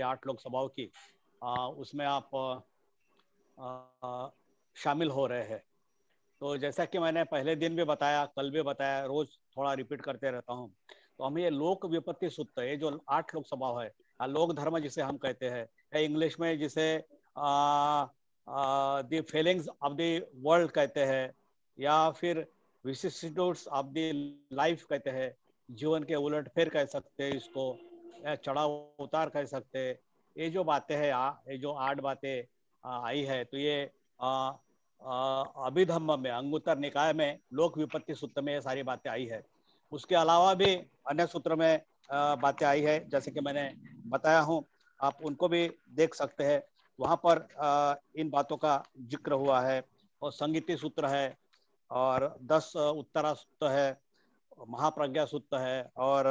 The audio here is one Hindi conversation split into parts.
हमारी आठ लोकसभाओं की आ, उसमें आप आ, शामिल हो रहे हैं तो जैसा कि मैंने पहले दिन भी बताया कल भी बताया रोज थोड़ा रिपीट करते रहता हूँ तो हम ये लोक विपत्ति सूत्र ये जो आठ लोकसभा है लोक धर्म जिसे हम कहते हैं या इंग्लिश में जिसे the feelings of the world कहते हैं या फिर विशिष्ट ऑफ द लाइफ कहते हैं जीवन के उलट फिर कह सकते हैं इसको चढ़ाव उतार कर सकते ये जो बातें है आ ये जो आठ बातें आई है तो ये अभिधम्म में अंगुत्तर निकाय में लोक विपत्ति सूत्र में ये सारी बातें आई है उसके अलावा भी अन्य सूत्र में बातें आई है जैसे कि मैंने बताया हूँ आप उनको भी देख सकते हैं वहां पर इन बातों का जिक्र हुआ है और संगीति सूत्र है और दस उत्तरा सूत्र है महाप्रज्ञा सूत्र है और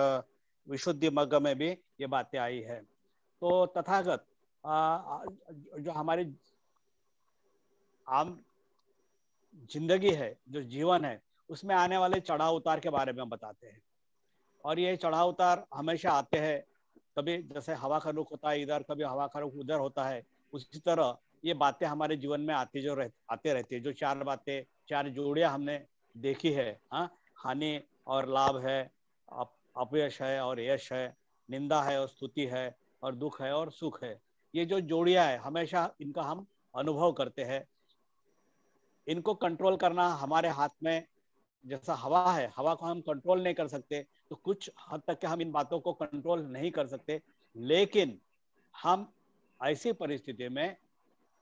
विशुद्धि मग में भी ये बातें आई है तो तथागत जो हमारी आम जिंदगी है जो जीवन है उसमें आने वाले चढ़ाव उतार के बारे में हम बताते हैं और ये चढ़ाव उतार हमेशा आते हैं कभी जैसे हवा का रुख होता है इधर कभी हवा का रुख उधर होता है उसी तरह ये बातें हमारे जीवन में आती जो रह, आते रहती है जो चार बातें चार जोड़िया हमने देखी है हाँ, हानि और लाभ है अपयश है और यश है निंदा है और स्तुति है और दुख है और सुख है ये जो जोड़िया है हमेशा इनका हम अनुभव करते हैं इनको कंट्रोल करना हमारे हाथ में जैसा हवा है हवा को हम कंट्रोल नहीं कर सकते तो कुछ हद तक के हम इन बातों को कंट्रोल नहीं कर सकते लेकिन हम ऐसी परिस्थिति में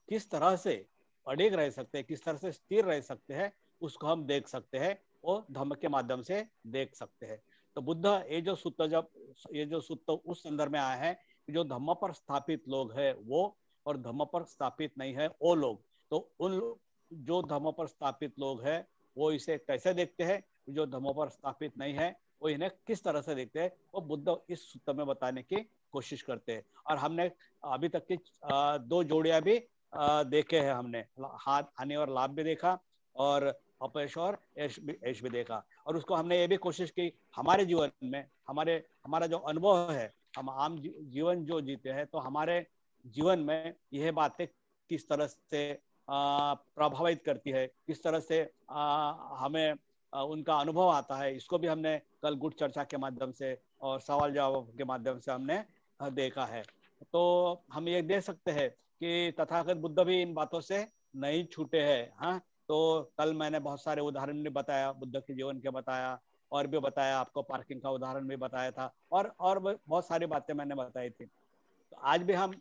किस तरह से अड़ेग रह सकते हैं किस तरह से स्थिर रह सकते हैं उसको हम देख सकते हैं और धर्म के माध्यम से देख सकते हैं तो बुद्ध ये जो सूत्र जब ये जो सूत्र उस संदर्भ में आए हैं जो धर्म पर स्थापित लोग है वो और धम्म पर स्थापित नहीं है वो लोग तो उन जो धम्म पर स्थापित लोग है वो इसे कैसे देखते हैं जो धर्म पर स्थापित नहीं है वो इन्हें किस तरह से देखते हैं वो बुद्ध इस सूत्र में बताने की कोशिश करते हैं और हमने अभी तक की दो जोड़िया भी देखे हैं हमने हाथ आने और लाभ भी देखा और अपयश और यश भी यश भी देखा और उसको हमने ये भी कोशिश की हमारे जीवन में हमारे हमारा जो अनुभव है हम आम जीवन जो जीते हैं तो हमारे जीवन में यह बातें किस तरह से प्रभावित करती है किस तरह से हमें उनका अनुभव आता है इसको भी हमने कल गुट चर्चा के माध्यम से और सवाल जवाब के माध्यम से हमने देखा है तो हम ये देख सकते हैं कि तथागत बुद्ध भी इन बातों से नहीं छूटे हैं हाँ तो कल मैंने बहुत सारे उदाहरण भी बताया बुद्ध के जीवन के बताया और भी बताया आपको पार्किंग का उदाहरण भी बताया था और और बहुत सारी बातें मैंने बताई थी तो आज भी हम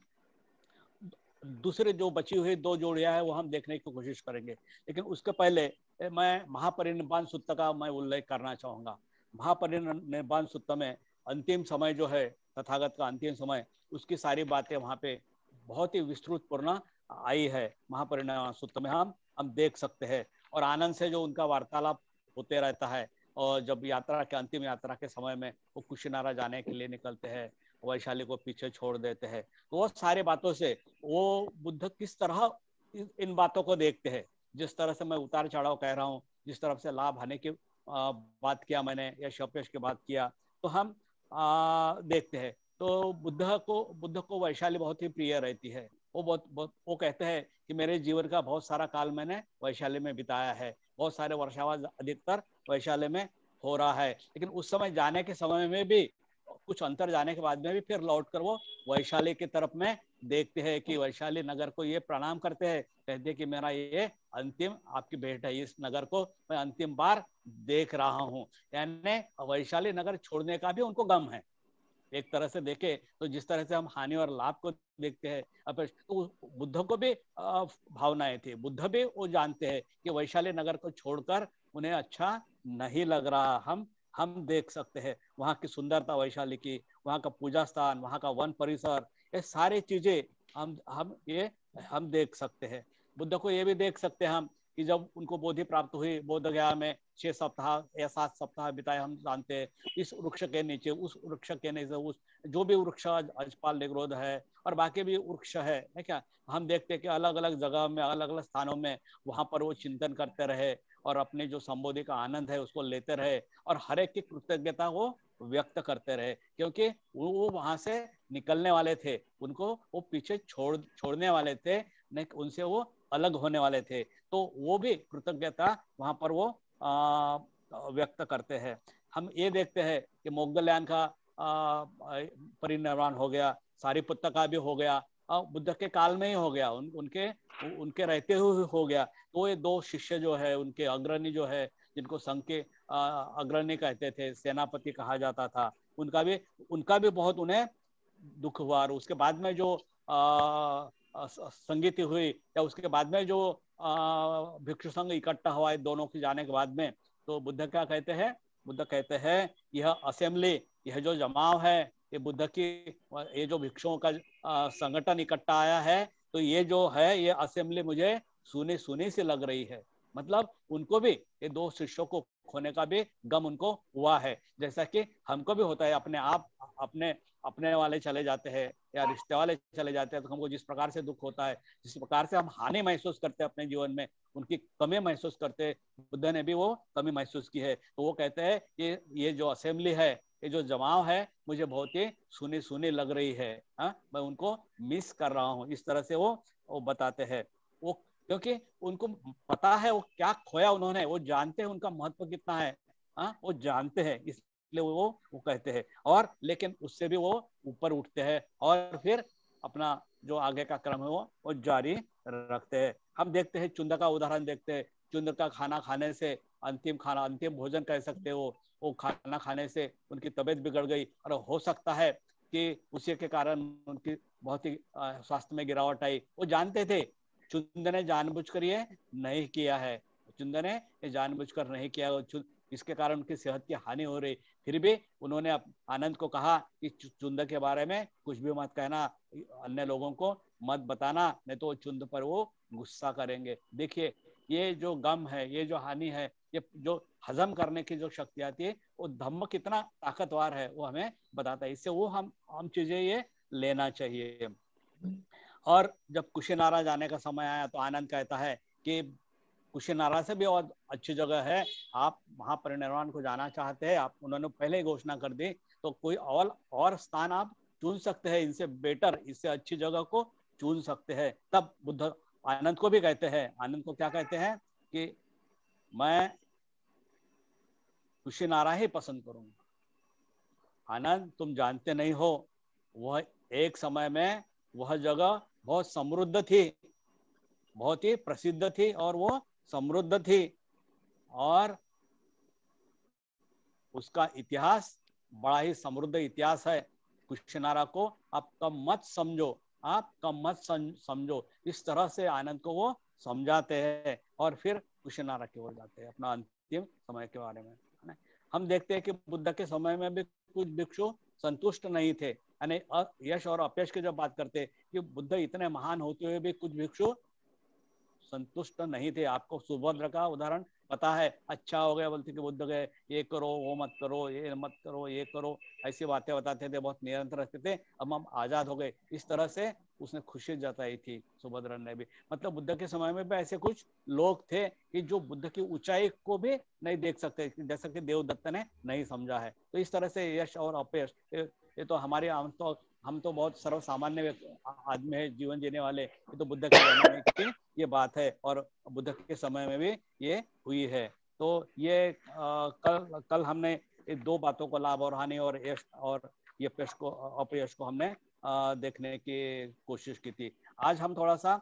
दूसरे जो बची हुई दो जोड़िया है वो हम देखने की कोशिश करेंगे लेकिन उसके पहले मैं महापरिनिर्वाण सूत्र का मैं उल्लेख करना चाहूंगा महापरिनिर्वाण सूत्र में अंतिम समय जो है तथागत का अंतिम समय उसकी सारी बातें वहां पे बहुत ही विस्तृत पूर्ण आई है महापरिणाम सूत्र में हम हम देख सकते हैं और आनंद से जो उनका वार्तालाप होते रहता है और जब यात्रा के अंतिम यात्रा के समय में वो कुशीनारा जाने के लिए निकलते हैं वैशाली को पीछे छोड़ देते हैं तो वो सारे बातों से वो बुद्ध किस तरह इन बातों को देखते हैं जिस तरह से मैं उतार चढ़ाव कह रहा हूँ जिस तरफ से लाभ आने की बात किया मैंने या शपेश की बात किया तो हम आ, देखते हैं तो बुद्ध को बुद्ध को वैशाली बहुत ही प्रिय रहती है वो बहुत बहुत वो कहते हैं कि मेरे जीवन का बहुत सारा काल मैंने वैशाली में बिताया है बहुत सारे वर्षावास अधिकतर वैशाली में हो रहा है लेकिन उस समय जाने के समय में भी कुछ अंतर जाने के बाद में भी फिर लौट कर वो वैशाली की तरफ में देखते हैं कि वैशाली नगर को ये प्रणाम करते हैं कहते हैं कि मेरा ये अंतिम आपकी भेंट है इस नगर को मैं अंतिम बार देख रहा हूँ यानी वैशाली नगर छोड़ने का भी उनको गम है एक तरह से देखे तो जिस तरह से हम हानि और लाभ को देखते हैं तो बुद्ध को भी भावनाएं थी बुद्ध भी वो जानते हैं कि वैशाली नगर को छोड़कर उन्हें अच्छा नहीं लग रहा हम हम देख सकते हैं वहाँ की सुंदरता वैशाली की वहाँ का पूजा स्थान वहाँ का वन परिसर ये सारी चीजें हम हम ये हम देख सकते हैं बुद्ध को ये भी देख सकते हैं हम कि जब उनको बोधि प्राप्त हुई बोध गया में छह सप्ताह या सात सप्ताह बिताए हम जानते हैं इस वृक्ष के नीचे उस वृक्ष के नीचे उस जो भी वृक्ष अजपाल निग्रोध है और बाकी भी वृक्ष है है क्या हम देखते हैं कि अलग अलग जगह में अलग अलग स्थानों में वहां पर वो चिंतन करते रहे और अपने जो संबोधि का आनंद है उसको लेते रहे और हर एक की कृतज्ञता वो व्यक्त करते रहे क्योंकि वो वहां से निकलने वाले थे उनको वो पीछे छोड़ छोड़ने वाले थे उनसे वो अलग होने वाले थे तो वो भी कृतज्ञता वहां पर वो व्यक्त करते हैं हम ये देखते हैं कि मोगलयान का परिनिर्माण हो गया सारी पुत्र का भी हो गया बुद्ध के काल में ही हो गया उन, उनके उनके रहते हुए हो गया तो ये दो शिष्य जो है उनके अग्रणी जो है जिनको संघ के अग्रणी कहते थे सेनापति कहा जाता था उनका भी उनका भी बहुत उन्हें दुख हुआ और उसके बाद में जो अः संगीत हुई या उसके बाद में जो भिक्षु संघ इकट्ठा हुआ है दोनों के जाने के बाद में तो बुद्ध क्या कहते हैं बुद्ध कहते हैं यह असेंबली यह जो जमाव है ये बुद्ध की ये जो भिक्षुओं का संगठन इकट्ठा आया है तो ये जो है ये असेंबली मुझे सुने सुने से लग रही है मतलब उनको भी ये दो शिष्यों को खोने का भी गम उनको हुआ है जैसा कि हमको भी होता है अपने आप अपने अपने वाले चले जाते हैं या रिश्ते वाले चले जाते हैं तो हमको जिस प्रकार से दुख होता है जिस प्रकार से हम हानि महसूस करते हैं अपने जीवन में उनकी कमी महसूस करते हैं बुद्ध ने भी वो कमी महसूस की है तो वो कहते हैं कि ये जो असेंबली है ये जो जमाव है मुझे बहुत ही सुनी सुनी लग रही है हा? मैं उनको मिस कर रहा हूँ इस तरह से वो वो बताते हैं वो क्योंकि उनको पता है वो क्या खोया उन्होंने वो जानते हैं उनका महत्व कितना है आ? हाँ, वो जानते हैं इसलिए वो वो कहते हैं और लेकिन उससे भी वो ऊपर उठते हैं और फिर अपना जो आगे का क्रम है वो वो जारी रखते हैं हम देखते हैं चुंद का उदाहरण देखते हैं चुंद का खाना खाने से अंतिम खाना अंतिम भोजन कह सकते हो वो खाना खाने से उनकी तबीयत बिगड़ गई और हो सकता है कि उसी के कारण उनकी बहुत ही स्वास्थ्य में गिरावट आई वो जानते थे चुंद ने जानबूझकर ये नहीं किया है चुंद ने ये जानबूझकर नहीं किया इसके कारण उनकी सेहत की हानि हो रही फिर भी उन्होंने आनंद को कहा कि चुंद के बारे में कुछ भी मत कहना अन्य लोगों को मत बताना नहीं तो चुंद पर वो गुस्सा करेंगे देखिए ये जो गम है ये जो हानि है ये जो हजम करने की जो शक्ति आती है वो धम्म कितना ताकतवर है वो हमें बताता है इससे वो हम हम चीजें ये लेना चाहिए और जब कुशीनारा जाने का समय आया तो आनंद कहता है कि कुशीनारा से भी और अच्छी जगह है आप महापरिनिर्वाण को जाना चाहते हैं आप उन्होंने पहले ही घोषणा कर दी तो कोई और और स्थान आप चुन सकते हैं इनसे बेटर इससे अच्छी जगह को चुन सकते हैं तब बुद्ध आनंद को भी कहते हैं आनंद को क्या कहते हैं कि मैं कुशीनारा ही पसंद करूंगा आनंद तुम जानते नहीं हो वह एक समय में वह जगह बहुत समृद्ध थी बहुत ही प्रसिद्ध थी और वो समृद्ध थी और उसका इतिहास बड़ा ही समृद्ध इतिहास है कुशनारा को आप कम मत समझो आप कम मत समझो इस तरह से आनंद को वो समझाते हैं और फिर कुशनारा की ओर जाते हैं अपना अंतिम समय के बारे में हम देखते हैं कि बुद्ध के समय में भी कुछ भिक्षु संतुष्ट नहीं थे यानी यश और अपयश की जब बात करते कि बुद्ध इतने महान होते हुए भी कुछ भिक्षु संतुष्ट नहीं थे आपको सुभद्र का उदाहरण पता है अच्छा हो गया बोलते कि बुद्ध गए ये करो वो मत करो ये मत करो ये करो ऐसी बातें बताते थे बहुत निरंतर रहते थे अब हम आजाद हो गए इस तरह से उसने खुशी जताई थी सुभद्र ने भी मतलब बुद्ध के समय में भी ऐसे कुछ लोग थे कि जो बुद्ध की ऊंचाई को भी नहीं देख सकते जैसा कि देवदत्त ने नहीं समझा है तो इस तरह से यश और अपयश ये तो हमारे हम तो हम तो बहुत सर्व सामान्य आदमी है जीवन जीने वाले ये तो बुद्ध के जमाने की ये बात है और बुद्ध के समय में भी ये हुई है तो ये आ, कल कल हमने दो बातों को लाभ और हानि और यश और ये पेश को अपयश को हमने आ, देखने की कोशिश की थी आज हम थोड़ा सा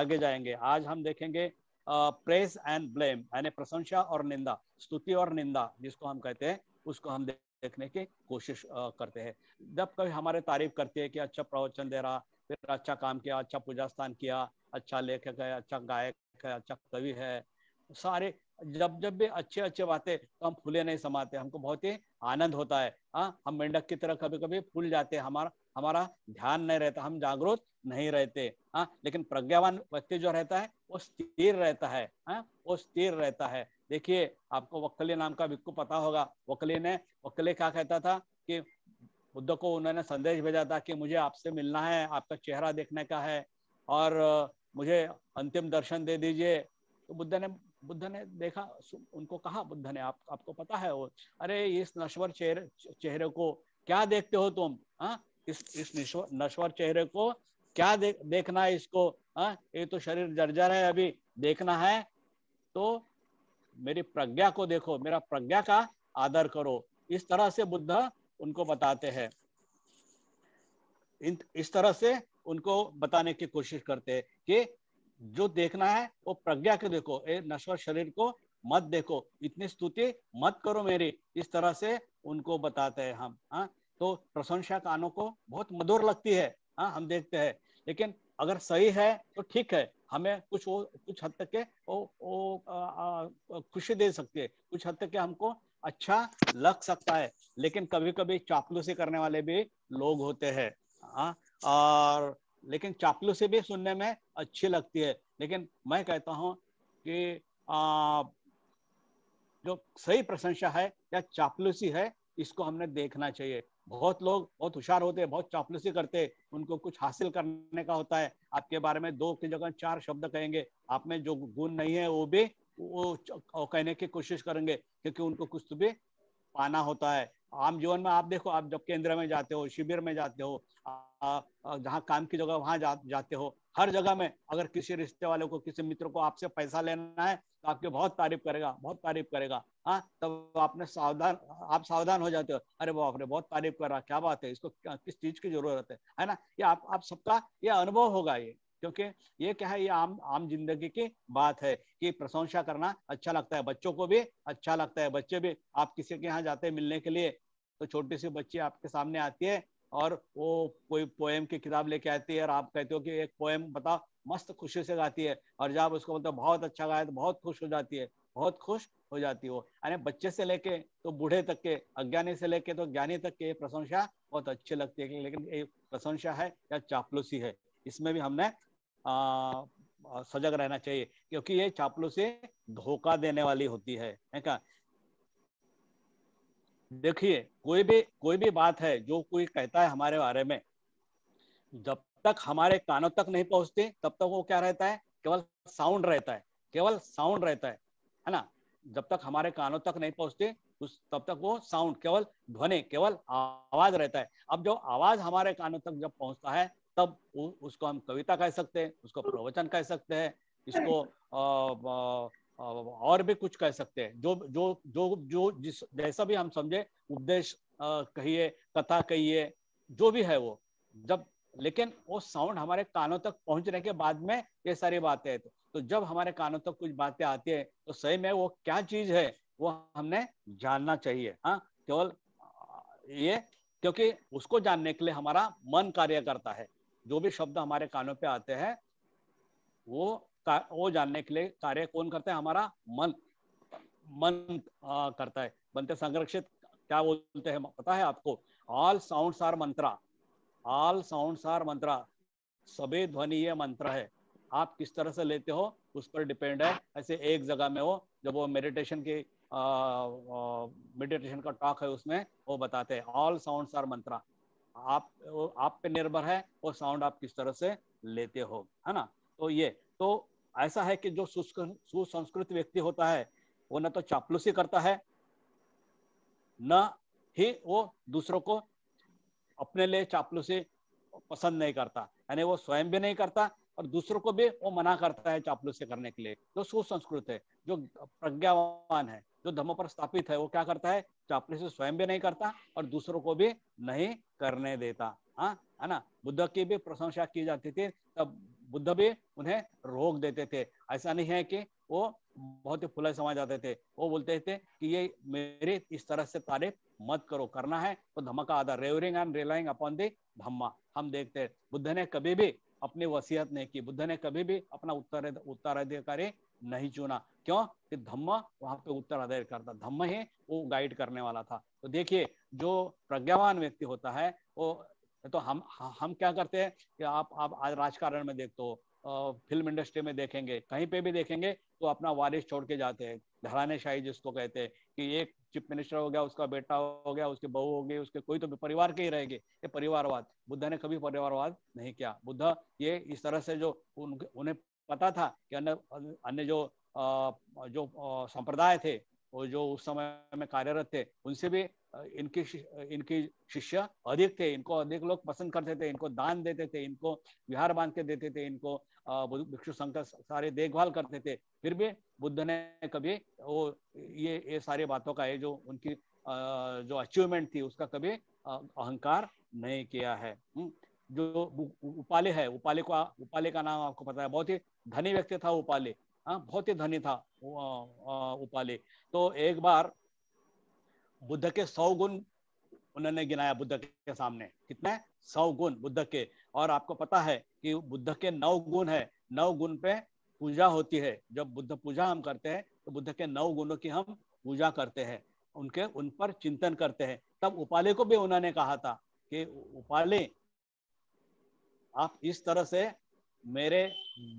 आगे जाएंगे आज हम देखेंगे प्रेस एंड ब्लेम यानी प्रशंसा और निंदा स्तुति और निंदा जिसको हम कहते हैं उसको हम देख देखने की कोशिश करते हैं जब कभी हमारे तारीफ करते हैं कि अच्छा प्रवचन दे रहा फिर अच्छा काम किया अच्छा पूजा स्थान किया अच्छा लेखक है अच्छा गायक है अच्छा कवि है सारे जब जब भी अच्छे अच्छे बातें तो हम फूले नहीं समाते हमको बहुत ही आनंद होता है हाँ हम मेंढक की तरह कभी कभी फूल जाते हैं हमारा हमारा ध्यान नहीं रहता हम जागरूक नहीं रहते हाँ लेकिन प्रज्ञावान व्यक्ति जो रहता है वो स्थिर रहता है हाँ वो स्थिर रहता है देखिए आपको वक्कली नाम का भिक्कू पता होगा वक्ली ने वक्ली क्या कहता था कि बुद्ध को उन्होंने संदेश भेजा था कि मुझे आपसे मिलना है आपका चेहरा देखने का है और मुझे अंतिम दर्शन दे दीजिए तो बुद्ध ने बुद्ध ने देखा उनको कहा बुद्ध ने आप आपको पता है वो अरे इस नश्वर चेहरे चेहरे को क्या देखते हो तुम हाँ इस इस नश्वर चेहरे को क्या दे, देखना है इसको हाँ ये तो शरीर जर्जर है अभी देखना है तो मेरी प्रज्ञा को देखो मेरा प्रज्ञा का आदर करो इस तरह से बुद्ध उनको बताते हैं इस तरह से उनको बताने की कोशिश करते हैं कि जो देखना है वो प्रज्ञा के देखो ए नश्वर शरीर को मत देखो इतनी स्तुति मत करो मेरी इस तरह से उनको बताते हैं हम हाँ तो प्रशंसा कानों को बहुत मधुर लगती है हाँ हम देखते हैं लेकिन अगर सही है तो ठीक है हमें कुछ वो कुछ हद तक के वो वो खुशी दे सकती है कुछ हद तक के हमको अच्छा लग सकता है लेकिन कभी कभी चापलूसी करने वाले भी लोग होते हैं हाँ और लेकिन चापलूसी भी सुनने में अच्छी लगती है लेकिन मैं कहता हूँ कि आ, जो सही प्रशंसा है या चापलूसी है इसको हमने देखना चाहिए बहुत लोग बहुत होशियार होते हैं बहुत चापलूसी करते हैं उनको कुछ हासिल करने का होता है आपके बारे में दो की जगह चार शब्द कहेंगे आप में जो गुण नहीं है वो भी वो कहने की कोशिश करेंगे क्योंकि उनको कुछ तो भी पाना होता है आम जीवन में आप देखो आप जब केंद्र में जाते हो शिविर में जाते हो जहाँ काम की जगह वहां जा, जाते हो हर जगह में अगर किसी रिश्ते वाले को किसी मित्र को आपसे पैसा लेना है तो आपकी बहुत तारीफ करेगा बहुत तारीफ करेगा हाँ तब आपने सावधान आप सावधान हो जाते हो अरे बाप रे बहुत तारीफ कर रहा क्या बात है इसको किस चीज की जरूरत है है ना ये आप आप सबका ये अनुभव होगा ये क्योंकि ये क्या है ये आम आम जिंदगी की बात है कि प्रशंसा करना अच्छा लगता है बच्चों को भी अच्छा लगता है बच्चे भी आप किसी के यहाँ जाते हैं मिलने के लिए तो छोटी सी बच्ची आपके सामने आती है और वो कोई पोएम की किताब लेके आती है और आप कहते हो कि एक पोएम बता मस्त खुशी से गाती है और जब आप उसको मतलब बहुत अच्छा गाया तो बहुत खुश हो जाती है बहुत खुश हो जाती है वो यानी बच्चे से लेके तो बूढ़े तक के अज्ञानी से लेके तो ज्ञानी तक के प्रशंसा बहुत अच्छी लगती है लेकिन ये प्रशंसा है या चापलूसी है इसमें भी हमने सजग रहना चाहिए क्योंकि ये चापलूसी धोखा देने वाली होती है है क्या देखिए कोई भी कोई भी बात है जो कोई कहता है हमारे बारे में जब तक हमारे कानों तक नहीं पहुंचते तब तक वो क्या रहता है केवल साउंड रहता है केवल साउंड रहता है है ना जब तक हमारे कानों तक नहीं पहुंचते उस तब तक वो साउंड केवल ध्वनि केवल आवाज रहता है अब जो आवाज हमारे कानों तक जब पहुंचता है तब उसको हम कविता कह सकते हैं उसको प्रवचन कह सकते हैं इसको आ, आ, और भी कुछ कह सकते हैं जो जो जो जो जिस जैसा भी हम समझे उपदेश कहिए कथा कहिए जो भी है वो जब लेकिन वो साउंड हमारे कानों तक पहुंचने के बाद में ये सारी बातें तो जब हमारे कानों तक कुछ बातें आती है तो सही में वो क्या चीज है वो हमने जानना चाहिए हाँ केवल ये क्योंकि उसको जानने के लिए हमारा मन कार्य करता है जो भी शब्द हमारे कानों पे आते हैं वो वो जानने के लिए कार्य कौन करता है हमारा मन मन आ, करता है बनते संरक्षित क्या बोलते हैं पता है आपको ऑल साउंड सार मंत्रा ऑल साउंड सार मंत्रा ध्वनि ये मंत्र है आप किस तरह से लेते हो उस पर डिपेंड है ऐसे एक जगह में हो जब वो मेडिटेशन के मेडिटेशन का टॉक है उसमें वो बताते हैं ऑल साउंड आर मंत्रा आप आप पे निर्भर है वो साउंड आप किस तरह से लेते हो है ना तो ये तो ऐसा है कि जो सुसंस्कृत व्यक्ति होता है वो न तो चापलूसी करता है न ही वो दूसरों को अपने लिए चापलूसी पसंद नहीं करता यानी वो स्वयं भी नहीं करता और दूसरों को भी वो मना करता है चापलूसी करने के लिए जो सुसंस्कृत है जो प्रज्ञावान है जो धर्म पर स्थापित है वो क्या करता है चापलूसी स्वयं भी नहीं करता और दूसरों को भी नहीं करने देता हाँ है ना बुद्ध की भी प्रशंसा की जाती थी तब बुद्ध भी उन्हें रोक देते थे ऐसा नहीं है कि वो बहुत ही फुला समाज जाते थे वो बोलते थे कि ये मेरे इस तरह से तारीफ मत करो करना है तो धमका आधा revering and relying upon the Dhamma हम देखते हैं बुद्ध ने कभी भी अपनी वसीयत नहीं की बुद्ध ने कभी भी अपना उत्तर उत्तराधिकारी नहीं चुना क्यों कि धम्म वहां पे उत्तराधिकारी करता धम्म ही वो गाइड करने वाला था तो देखिए जो प्रज्ञावान व्यक्ति होता है वो तो हम हम क्या करते हैं कि आप आप आज राजकारण में देखते हो फिल्म इंडस्ट्री में देखेंगे कहीं पे भी देखेंगे तो अपना वारिस छोड़ के जाते हैं धरानेशाही शाही जिसको कहते हैं कि एक चीफ मिनिस्टर हो गया उसका बेटा हो गया उसकी बहू हो गई उसके कोई तो परिवार के ही रहेंगे ये परिवारवाद बुद्ध ने कभी परिवारवाद नहीं किया बुद्ध ये इस तरह से जो उन, उन्हें पता था कि अन्य अन्य जो आ, जो संप्रदाय थे और जो उस समय में कार्यरत थे उनसे भी इनकी इनकी शिष्य अधिक थे इनको अधिक लोग पसंद करते थे इनको दान देते थे इनको विहार बांध के देते थे इनको भिक्षु संघ का सारे देखभाल करते थे फिर भी बुद्ध ने कभी वो ये ये सारी बातों का है जो उनकी जो अचीवमेंट थी उसका कभी अहंकार नहीं किया है हम्म, जो उपाले है उपाले को उपाले का नाम आपको पता है बहुत ही धनी व्यक्ति था उपाले हाँ बहुत ही धनी था उपाली तो एक बार बुद्ध के सौ गुण उन्होंने गिनाया बुद्ध के सामने कितने सौ गुण बुद्ध के और आपको पता है कि बुद्ध के नौ गुण है नौ गुण पे पूजा होती है जब बुद्ध पूजा हम करते हैं तो बुद्ध के नौ गुणों की हम पूजा करते हैं उनके उन पर चिंतन करते हैं तब उपाले को भी उन्होंने कहा था कि उपाले आप इस तरह से मेरे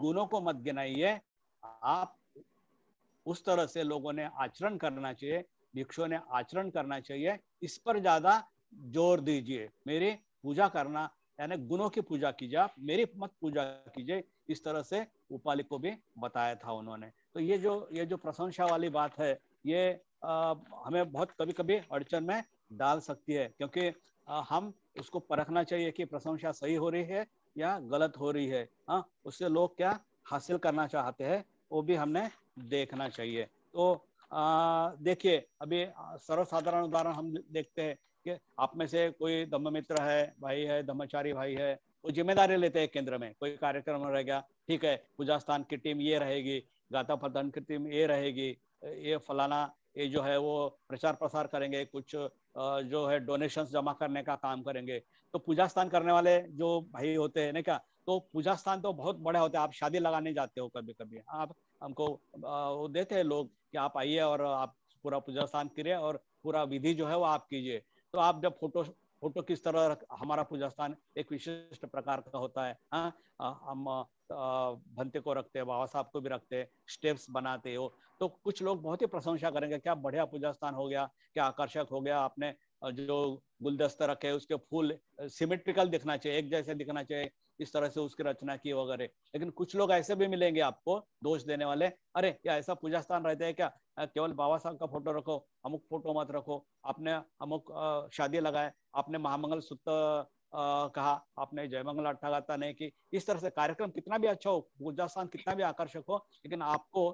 गुणों को मत गिनाइए आप उस तरह से लोगों ने आचरण करना चाहिए भिक्षो ने आचरण करना चाहिए इस पर ज्यादा जोर दीजिए मेरी पूजा करना यानी गुणों की पूजा कीजिए आप मेरी मत पूजा कीजिए इस तरह से उपाली को भी बताया था उन्होंने तो ये जो ये जो प्रशंसा वाली बात है ये आ, हमें बहुत कभी कभी अड़चन में डाल सकती है क्योंकि आ, हम उसको परखना चाहिए कि प्रशंसा सही हो रही है या गलत हो रही है हाँ उससे लोग क्या हासिल करना चाहते हैं वो भी हमने देखना चाहिए तो देखिए अभी सर्वसाधारण उदाहरण हम देखते हैं कि आप में से कोई धम्म मित्र है भाई है धम्मचारी भाई है वो जिम्मेदारी लेते हैं केंद्र में कोई कार्यक्रम रह गया ठीक है पूजा स्थान की टीम ये रहेगी गाता प्रधान की टीम ये रहेगी ये फलाना ये जो है वो प्रचार प्रसार करेंगे कुछ जो है डोनेशंस जमा करने का काम करेंगे तो पूजा स्थान करने वाले जो भाई होते हैं ना क्या तो पूजा स्थान तो बहुत बड़ा होता है आप शादी लगाने जाते हो कभी कभी आप हमको वो देते हैं लोग कि आप आइए और आप पूरा पूजा स्थान करिए और पूरा विधि जो है वो आप कीजिए तो आप जब फोटो फोटो किस तरह हमारा पूजा स्थान एक विशिष्ट प्रकार का होता है हाँ हम भंते को रखते हैं बाबा साहब को भी रखते हैं स्टेप्स बनाते हो तो कुछ लोग बहुत ही प्रशंसा करेंगे क्या बढ़िया पूजा स्थान हो गया क्या आकर्षक हो गया आपने जो गुलदस्ता रखे उसके फूल सिमेट्रिकल दिखना चाहिए एक जैसे दिखना चाहिए इस तरह से उसकी रचना की वगैरह लेकिन कुछ लोग ऐसे भी मिलेंगे आपको दोष देने वाले अरे या ऐसा पूजा स्थान रहता है क्या केवल बाबा साहब का फोटो रखो अमुक फोटो मत रखो आपने अमुक शादी लगाए आपने महामंगल सूत्र कहा आपने जयमंगल अट्ठागाता नहीं की इस तरह से कार्यक्रम कितना भी अच्छा हो पूजा स्थान कितना भी आकर्षक हो लेकिन आपको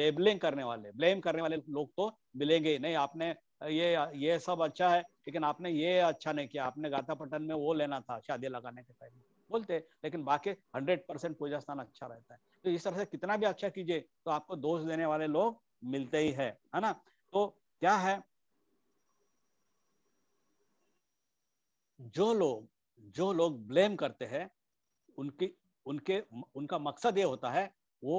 लेबलिंग करने वाले ब्लेम करने वाले लोग तो मिलेंगे ही नहीं आपने ये ये सब अच्छा है लेकिन आपने ये अच्छा नहीं किया आपने गाथा पटन में वो लेना था शादी लगाने के टाइम में बोलते हैं लेकिन बाकी हंड्रेड परसेंट पूजा स्थान अच्छा रहता है तो इस तरह से कितना भी अच्छा कीजिए तो आपको दोष देने वाले लोग मिलते ही है है ना तो क्या है जो लोग जो लोग ब्लेम करते हैं उनकी उनके उनका मकसद ये होता है वो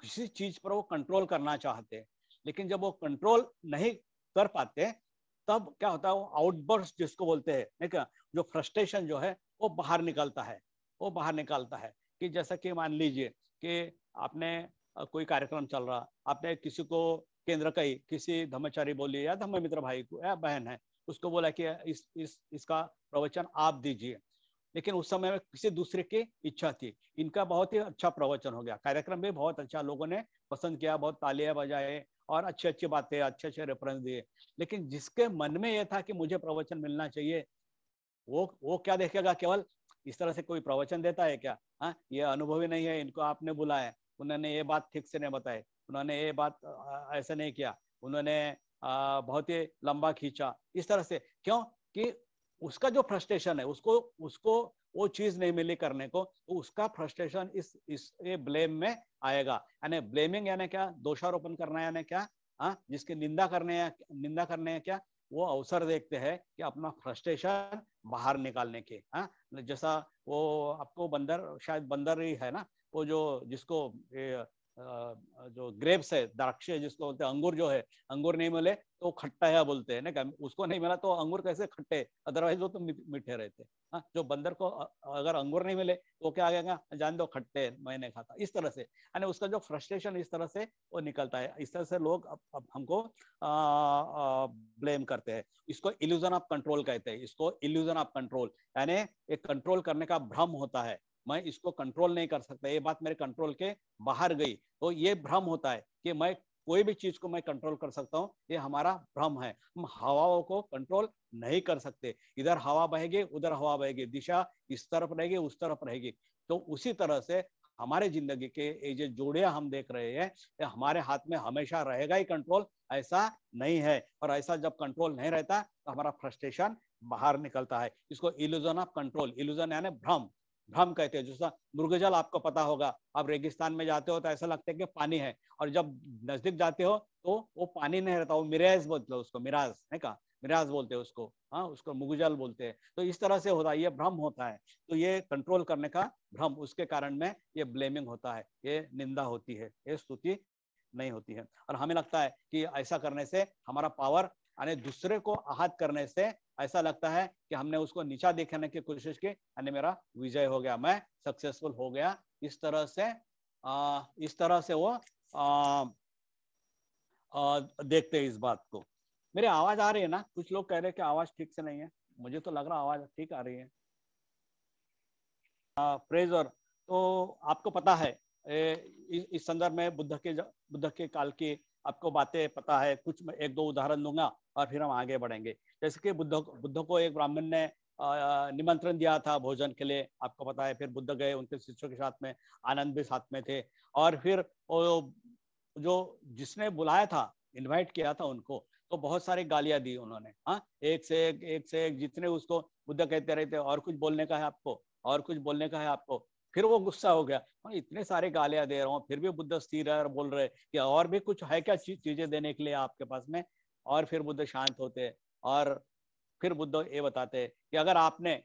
किसी चीज पर वो कंट्रोल करना चाहते हैं लेकिन जब वो कंट्रोल नहीं कर पाते तब क्या होता है वो आउटबर्स जिसको बोलते हैं जो फ्रस्ट्रेशन जो है वो बाहर निकलता है वो बाहर निकलता है कि जैसा कि मान लीजिए कि आपने कोई कार्यक्रम चल रहा आपने किसी को केंद्र कही किसी धर्मचारी बोली या धर्म मित्र भाई को या बहन है उसको बोला कि इस इस इसका प्रवचन आप दीजिए लेकिन उस समय में किसी दूसरे की इच्छा थी इनका बहुत ही अच्छा प्रवचन हो गया कार्यक्रम भी बहुत अच्छा लोगों ने पसंद किया बहुत तालियां बजाए और अच्छी अच्छी बातें अच्छे अच्छे रेफरेंस दिए लेकिन जिसके मन में यह था कि मुझे प्रवचन मिलना चाहिए वो वो क्या देखेगा केवल इस तरह से कोई प्रवचन देता है क्या हाँ ये अनुभवी नहीं है इनको आपने बुलाया उन्होंने ये बात ठीक से नहीं बताई उन्होंने ये बात ऐसा नहीं किया उन्होंने बहुत ही लंबा खींचा इस तरह से क्यों कि उसका जो फ्रस्ट्रेशन है उसको उसको वो चीज नहीं मिली करने को तो उसका फ्रस्ट्रेशन इस इस ये ब्लेम में आएगा यानी ब्लेमिंग यानी क्या दोषारोपण करना यानी क्या हाँ जिसकी निंदा करने निंदा करने है क्या वो अवसर देखते हैं कि अपना फ्रस्ट्रेशन बाहर निकालने के हाँ जैसा वो आपको बंदर शायद बंदर ही है ना वो जो जिसको ए, जो ग्रेप्स है द्राक्ष जिसको बोलते हैं अंगूर जो है अंगूर नहीं मिले तो खट्टा है बोलते हैं ना उसको नहीं मिला तो अंगूर कैसे खट्टे अदरवाइज वो तो मीठे रहते हैं हाँ, जो बंदर को अगर अंगूर नहीं मिले तो क्या गया जान दो खट्टे मैंने खाता इस तरह से यानी उसका जो फ्रस्ट्रेशन इस तरह से वो निकलता है इस तरह से लोग अब, हमको आ, आ, ब्लेम करते हैं इसको इल्यूजन ऑफ कंट्रोल कहते हैं इसको इल्यूजन ऑफ कंट्रोल यानी एक कंट्रोल करने का भ्रम होता है मैं इसको कंट्रोल नहीं कर सकता ये बात मेरे कंट्रोल के बाहर गई तो ये भ्रम होता है कि मैं कोई भी चीज को मैं कंट्रोल कर सकता हूँ ये हमारा भ्रम है हम हवाओं को कंट्रोल नहीं कर सकते इधर हवा बहेगी उधर हवा बहेगी दिशा इस तरफ रहेगी उस तरफ रहेगी तो उसी तरह से हमारे जिंदगी के ये जो जोड़िया हम देख रहे हैं ये हमारे हाथ में हमेशा रहेगा ही कंट्रोल ऐसा नहीं है और ऐसा जब कंट्रोल नहीं रहता तो हमारा फ्रस्ट्रेशन बाहर निकलता है इसको इल्यूजन ऑफ कंट्रोल इल्यूजन यानी भ्रम भ्रम कहते हैं जैसा मृगजल आपको पता होगा आप रेगिस्तान में जाते हो तो ऐसा लगता है कि पानी है और जब नजदीक जाते हो तो वो पानी नहीं रहता वो मिराज बोलते उसको मिराज है का मिराज बोलते हैं उसको हाँ उसको मुगजल बोलते हैं तो इस तरह से होता है ये भ्रम होता है तो ये कंट्रोल करने का भ्रम उसके कारण में ये ब्लेमिंग होता है ये निंदा होती है ये स्तुति नहीं होती है और हमें लगता है कि ऐसा करने से हमारा पावर यानी दूसरे को आहत करने से ऐसा लगता है कि हमने उसको नीचा दिखाने की कोशिश की यानी मेरा विजय हो गया मैं सक्सेसफुल हो गया इस तरह से आ, इस तरह से वो आ, आ, देखते हैं इस बात को मेरी आवाज आ रही है ना कुछ लोग कह रहे हैं कि आवाज ठीक से नहीं है मुझे तो लग रहा आवाज ठीक आ रही है प्रेजर तो आपको पता है ए, इस संदर्भ में बुद्ध के बुद्ध के काल की आपको बातें पता है कुछ एक दो उदाहरण लूंगा और फिर हम आगे बढ़ेंगे जैसे कि बुद्ध बुद्ध को एक ब्राह्मण ने निमंत्रण दिया था भोजन के लिए आपको पता है फिर बुद्ध गए उनके शिष्यों के साथ में आनंद भी साथ में थे और फिर वो जो जिसने बुलाया था इनवाइट किया था उनको तो बहुत सारी गालियां दी उन्होंने हाँ एक से एक एक से एक जितने उसको बुद्ध कहते रहते और कुछ बोलने का है आपको और कुछ बोलने का है आपको फिर वो गुस्सा हो गया मैं हाँ, इतने सारे गालियां दे रहा हूँ फिर भी बुद्ध स्थिर है और बोल रहे कि और भी कुछ है क्या चीजें देने के लिए आपके पास में और फिर बुद्ध शांत होते और फिर बुद्ध ये बताते कि अगर आपने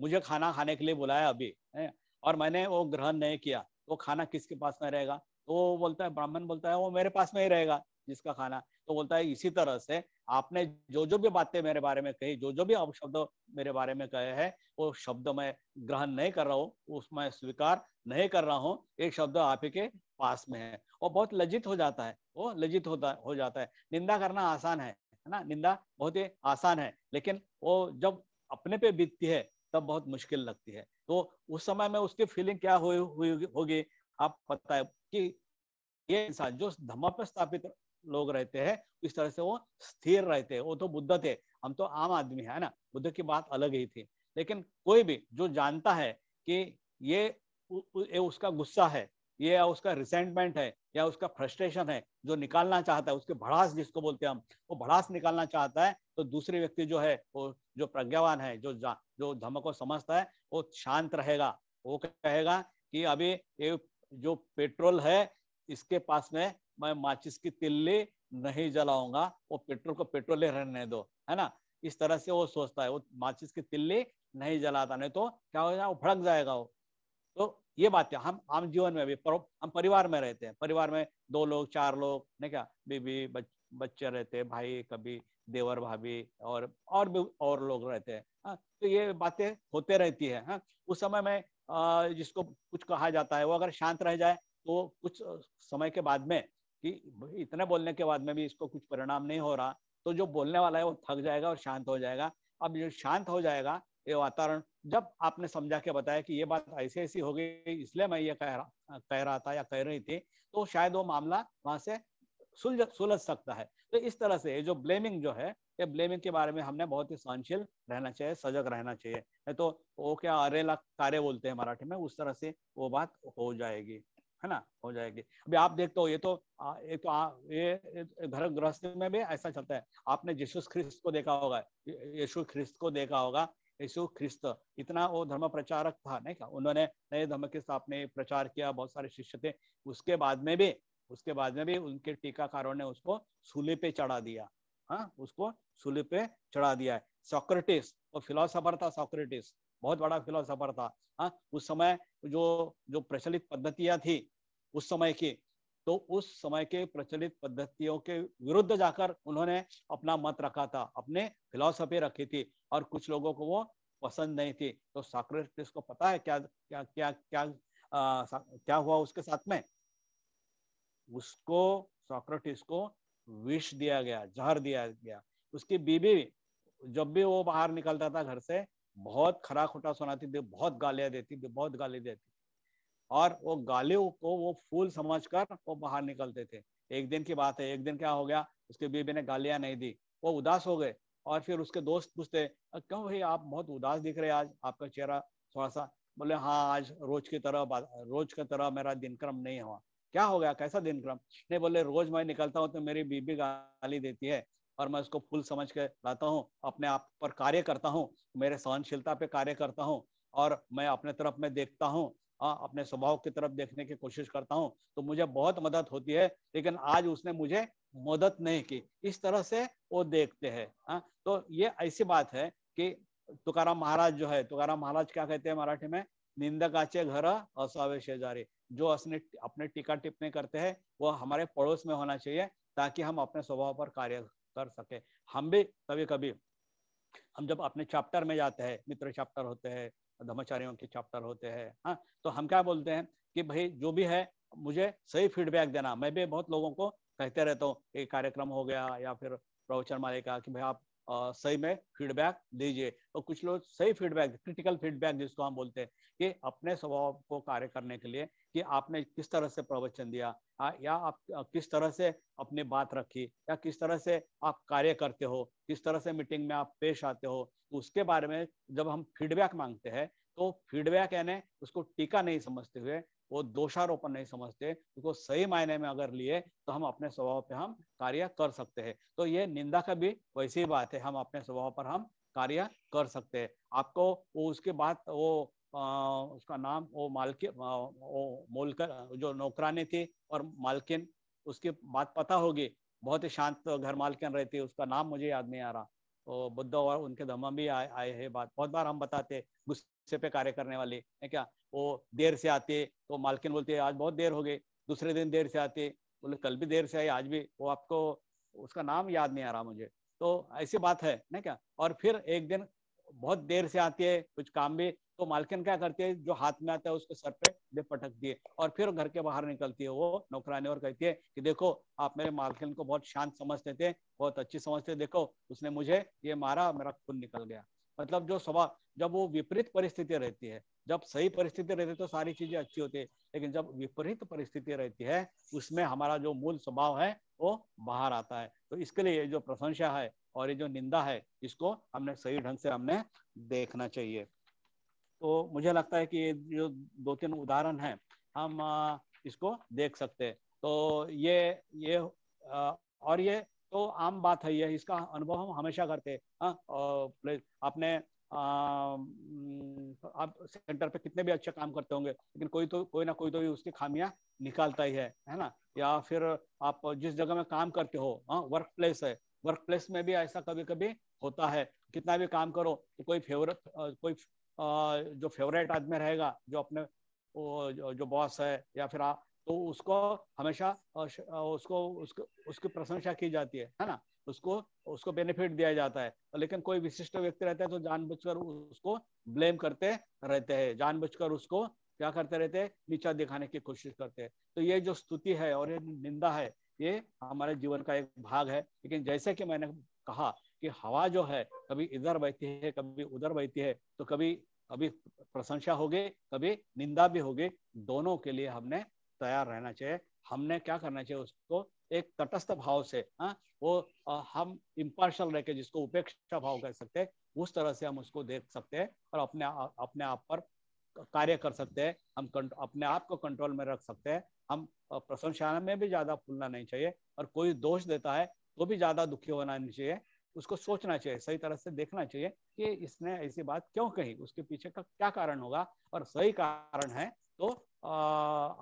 मुझे खाना खाने के लिए बुलाया अभी है और मैंने वो ग्रहण नहीं किया तो खाना किसके पास में रहेगा तो वो बोलता है ब्राह्मण बोलता है वो मेरे पास में ही रहेगा जिसका खाना तो बोलता है इसी तरह से आपने जो जो भी बातें मेरे बारे में कही जो जो भी शब्द मेरे बारे में कहे हैं वो शब्द मैं ग्रहण नहीं कर रहा हूँ उसमें स्वीकार नहीं कर रहा हूँ एक शब्द आप ही के पास में है और बहुत लज्जित हो जाता है वो लज्जित होता हो जाता है निंदा करना आसान है है ना निंदा बहुत ही आसान है लेकिन वो जब अपने पे बीतती है तब बहुत मुश्किल लगती है तो उस समय में उसकी फीलिंग क्या हुई हुई होगी आप पता है कि ये इंसान जो धर्म पर स्थापित लोग रहते हैं इस तरह से वो स्थिर रहते हैं वो तो बुद्ध थे हम तो आम आदमी है ना बुद्ध की बात अलग ही थी लेकिन कोई भी जो जानता है कि ये, ये उसका गुस्सा है ये उसका रिसेंटमेंट है या उसका फ्रस्ट्रेशन है जो निकालना चाहता है उसके भड़ास जिसको बोलते हैं हम वो भड़ास निकालना चाहता है तो दूसरे व्यक्ति जो है वो जो प्रज्ञावान है जो जो धर्म को समझता है वो शांत रहेगा वो कहेगा कि अभी ये जो पेट्रोल है इसके पास में मैं माचिस की तिल्ली नहीं जलाऊंगा वो पेट्रोल को पेट्रोल ही रहने दो है ना इस तरह से वो सोचता है वो माचिस की तिल्ली नहीं जलाता नहीं तो क्या हो जाएगा वो भड़क जाएगा वो तो ये बात है हम आम जीवन में भी हम परिवार में रहते हैं परिवार में दो लोग चार लोग नहीं क्या बीबी बच, बच्चे रहते हैं भाई कभी देवर भाभी और और भी और लोग रहते हैं हाँ, तो ये बातें होते रहती है हा? उस समय में जिसको कुछ कहा जाता है वो अगर शांत रह जाए तो कुछ समय के बाद में कि इतने बोलने के बाद में भी इसको कुछ परिणाम नहीं हो रहा तो जो बोलने वाला है वो थक जाएगा और शांत हो जाएगा अब जो शांत हो जाएगा ये वातावरण जब आपने समझा के बताया कि ये बात ऐसी ऐसी हो गई इसलिए मैं ये कह रहा कह रहा था या कह रही थी तो शायद वो मामला वहां से सुलझ सुलझ सकता है तो इस तरह से जो ब्लेमिंग जो है ये ब्लेमिंग के बारे में हमने बहुत ही सहनशील रहना चाहिए सजग रहना चाहिए तो वो क्या अरेला कार्य बोलते हैं मराठी में उस तरह से वो बात हो जाएगी है ना हो जाएगी अभी आप देखते हो ये तो ये तो आ, ये घर गृहस्थी में भी ऐसा चलता है आपने यीशु ख्रिस्त को देखा होगा यीशु ख्रिस्त को देखा होगा यशु ख्रिस्त इतना वो धर्म प्रचारक था नहीं का उन्होंने नए धर्म के साथ में प्रचार किया बहुत सारे शिष्य थे उसके बाद में भी उसके बाद में भी उनके टीकाकारों ने उसको सूले पे चढ़ा दिया हाँ उसको सूले पे चढ़ा दिया है सॉक्रेटिस वो फिलोसफर था सॉक्रेटिस बहुत बड़ा फिलोसफर था हाँ उस समय जो जो प्रचलित पद्धतियां थी उस समय की तो उस समय के प्रचलित पद्धतियों के विरुद्ध जाकर उन्होंने अपना मत रखा था अपने फिलोसफी रखी थी और कुछ लोगों को वो पसंद नहीं थी तो साक्रेटिस को पता है क्या क्या क्या क्या आ, क्या हुआ उसके साथ में उसको सॉक्रेटिस को विष दिया गया जहर दिया गया उसकी बीबी जब भी वो बाहर निकलता था घर से बहुत खरा खोटा सुनाती थी बहुत गालियां देती थी बहुत गाली देती और वो गालियों को वो फूल समझकर वो बाहर निकलते थे एक दिन की बात है एक दिन क्या हो गया उसके बीबी ने गालियां नहीं दी वो उदास हो गए और फिर उसके दोस्त पूछते क्यों भाई आप बहुत उदास दिख रहे आज आपका चेहरा थोड़ा सा बोले हाँ आज रोज की तरह रोज की तरह मेरा दिनक्रम नहीं हुआ क्या हो गया कैसा दिनक्रम नहीं बोले रोज मैं निकलता हूँ तो मेरी बीबी गाली देती है और मैं उसको फुल समझ के लाता हूँ अपने आप पर कार्य करता हूँ मेरे सहनशीलता पे कार्य करता हूँ और मैं अपने तरफ में देखता हूँ हाँ अपने स्वभाव की तरफ देखने की कोशिश करता हूँ तो मुझे बहुत मदद होती है लेकिन आज उसने मुझे मदद नहीं की इस तरह से वो देखते हैं हाँ तो ये ऐसी बात है कि तुकारा महाराज जो है तुकारा महाराज क्या कहते हैं मराठी में निंदकाचे घर असावे शेजारी जो असने अपने टीका टिप्पणी करते हैं वो हमारे पड़ोस में होना चाहिए ताकि हम अपने स्वभाव पर कार्य कर सके हम भी कभी कभी हम जब अपने चैप्टर में जाते हैं मित्र चैप्टर होते हैं धर्माचार्यों के चैप्टर होते हैं हाँ तो हम क्या बोलते हैं कि भाई जो भी है मुझे सही फीडबैक देना मैं भी बहुत लोगों को कहते रहता हूँ एक कार्यक्रम हो गया या फिर प्रवचन माले का कि भाई आप आ, सही में फीडबैक दीजिए तो कुछ लोग सही फीडबैक क्रिटिकल फीडबैक जिसको हम बोलते हैं कि अपने स्वभाव को कार्य करने के लिए कि आपने किस तरह से प्रवचन दिया हाँ, या आप किस तरह से अपने बात रखी या किस तरह से आप कार्य करते हो किस तरह से मीटिंग में आप पेश आते हो उसके बारे में जब हम फीडबैक मांगते हैं तो फीडबैक यानी उसको टीका नहीं समझते हुए वो दोषारोपण नहीं समझते उसको सही मायने में अगर लिए तो हम अपने स्वभाव पे हम कार्य कर सकते हैं तो ये निंदा का भी वैसी बात है हम अपने स्वभाव पर हम कार्य कर सकते हैं आपको वो उसके बाद वो उसका नाम वो मालके वो मोलकर जो नौकराने थे और मालकिन उसके बात पता होगी बहुत ही शांत घर मालकिन रहती उसका नाम मुझे याद नहीं आ रहा तो बुद्ध और उनके धर्म भी आए आए है बात बहुत बार हम बताते गुस्से पे कार्य करने वाले है क्या वो देर से आते तो मालकिन बोलते आज बहुत देर हो गई दूसरे दिन देर से आते बोले कल भी देर से आए आज भी वो आपको उसका नाम याद नहीं आ रहा मुझे तो ऐसी बात है ना क्या और फिर एक दिन बहुत देर से आती है कुछ काम भी तो मालकिन क्या करती है जो हाथ में आता है उसके सर पे दे पटक दिए और फिर घर के बाहर निकलती है वो नौकरानी और कहती है कि देखो आप मेरे मालकिन को बहुत शांत समझते थे बहुत अच्छी समझते देखो उसने मुझे ये मारा मेरा खून निकल गया मतलब जो स्वभाव जब वो विपरीत परिस्थिति रहती है जब सही परिस्थिति रहती है तो सारी चीजें अच्छी होती है लेकिन जब विपरीत परिस्थिति रहती है उसमें हमारा जो मूल स्वभाव है वो बाहर आता है तो इसके लिए जो प्रशंसा है और ये जो निंदा है इसको हमने सही ढंग से हमने देखना चाहिए तो मुझे लगता है कि ये जो दो तीन उदाहरण हैं हम इसको देख सकते हैं तो ये ये और ये तो आम बात है ये इसका अनुभव हम हमेशा करते हैं हाँ, आपने आप सेंटर पे कितने भी अच्छे काम करते होंगे लेकिन कोई तो कोई ना कोई तो भी उसकी खामियां निकालता ही है है ना या फिर आप जिस जगह में काम करते हो वर्क हाँ, प्लेस है वर्क प्लेस में भी ऐसा कभी कभी होता है कितना भी काम करो तो कोई फेवरेट कोई जो फेवरेट आदमी रहेगा जो अपने जो बॉस है या फिर आ, तो उसको हमेशा उसको उसको उसकी प्रशंसा की जाती है है ना उसको उसको बेनिफिट दिया जाता है लेकिन कोई विशिष्ट व्यक्ति रहता है तो जानबूझकर उसको ब्लेम करते रहते हैं जानबूझकर उसको क्या करते रहते हैं नीचा दिखाने की कोशिश करते हैं तो ये जो स्तुति है और ये निंदा है ये हमारे जीवन का एक भाग है लेकिन जैसे कि मैंने कहा कि हवा जो है कभी इधर बहती है कभी उधर बहती है तो कभी कभी प्रशंसा होगी कभी निंदा भी होगी दोनों के लिए हमने तैयार रहना चाहिए हमने क्या करना चाहिए उसको एक तटस्थ भाव से हाँ वो आ, हम इम्पार्शल रह के जिसको उपेक्षा भाव कर सकते हैं उस तरह से हम उसको देख सकते हैं और अपने अपने आप पर कार्य कर सकते हैं हम अपने आप को कंट्रोल में रख सकते हैं हम प्रशंसा में भी ज्यादा फूलना नहीं चाहिए और कोई दोष देता है तो भी ज्यादा दुखी होना नहीं चाहिए उसको सोचना चाहिए सही तरह से देखना चाहिए कि इसने ऐसी बात क्यों कही उसके पीछे का क्या कारण होगा और सही कारण है तो आ,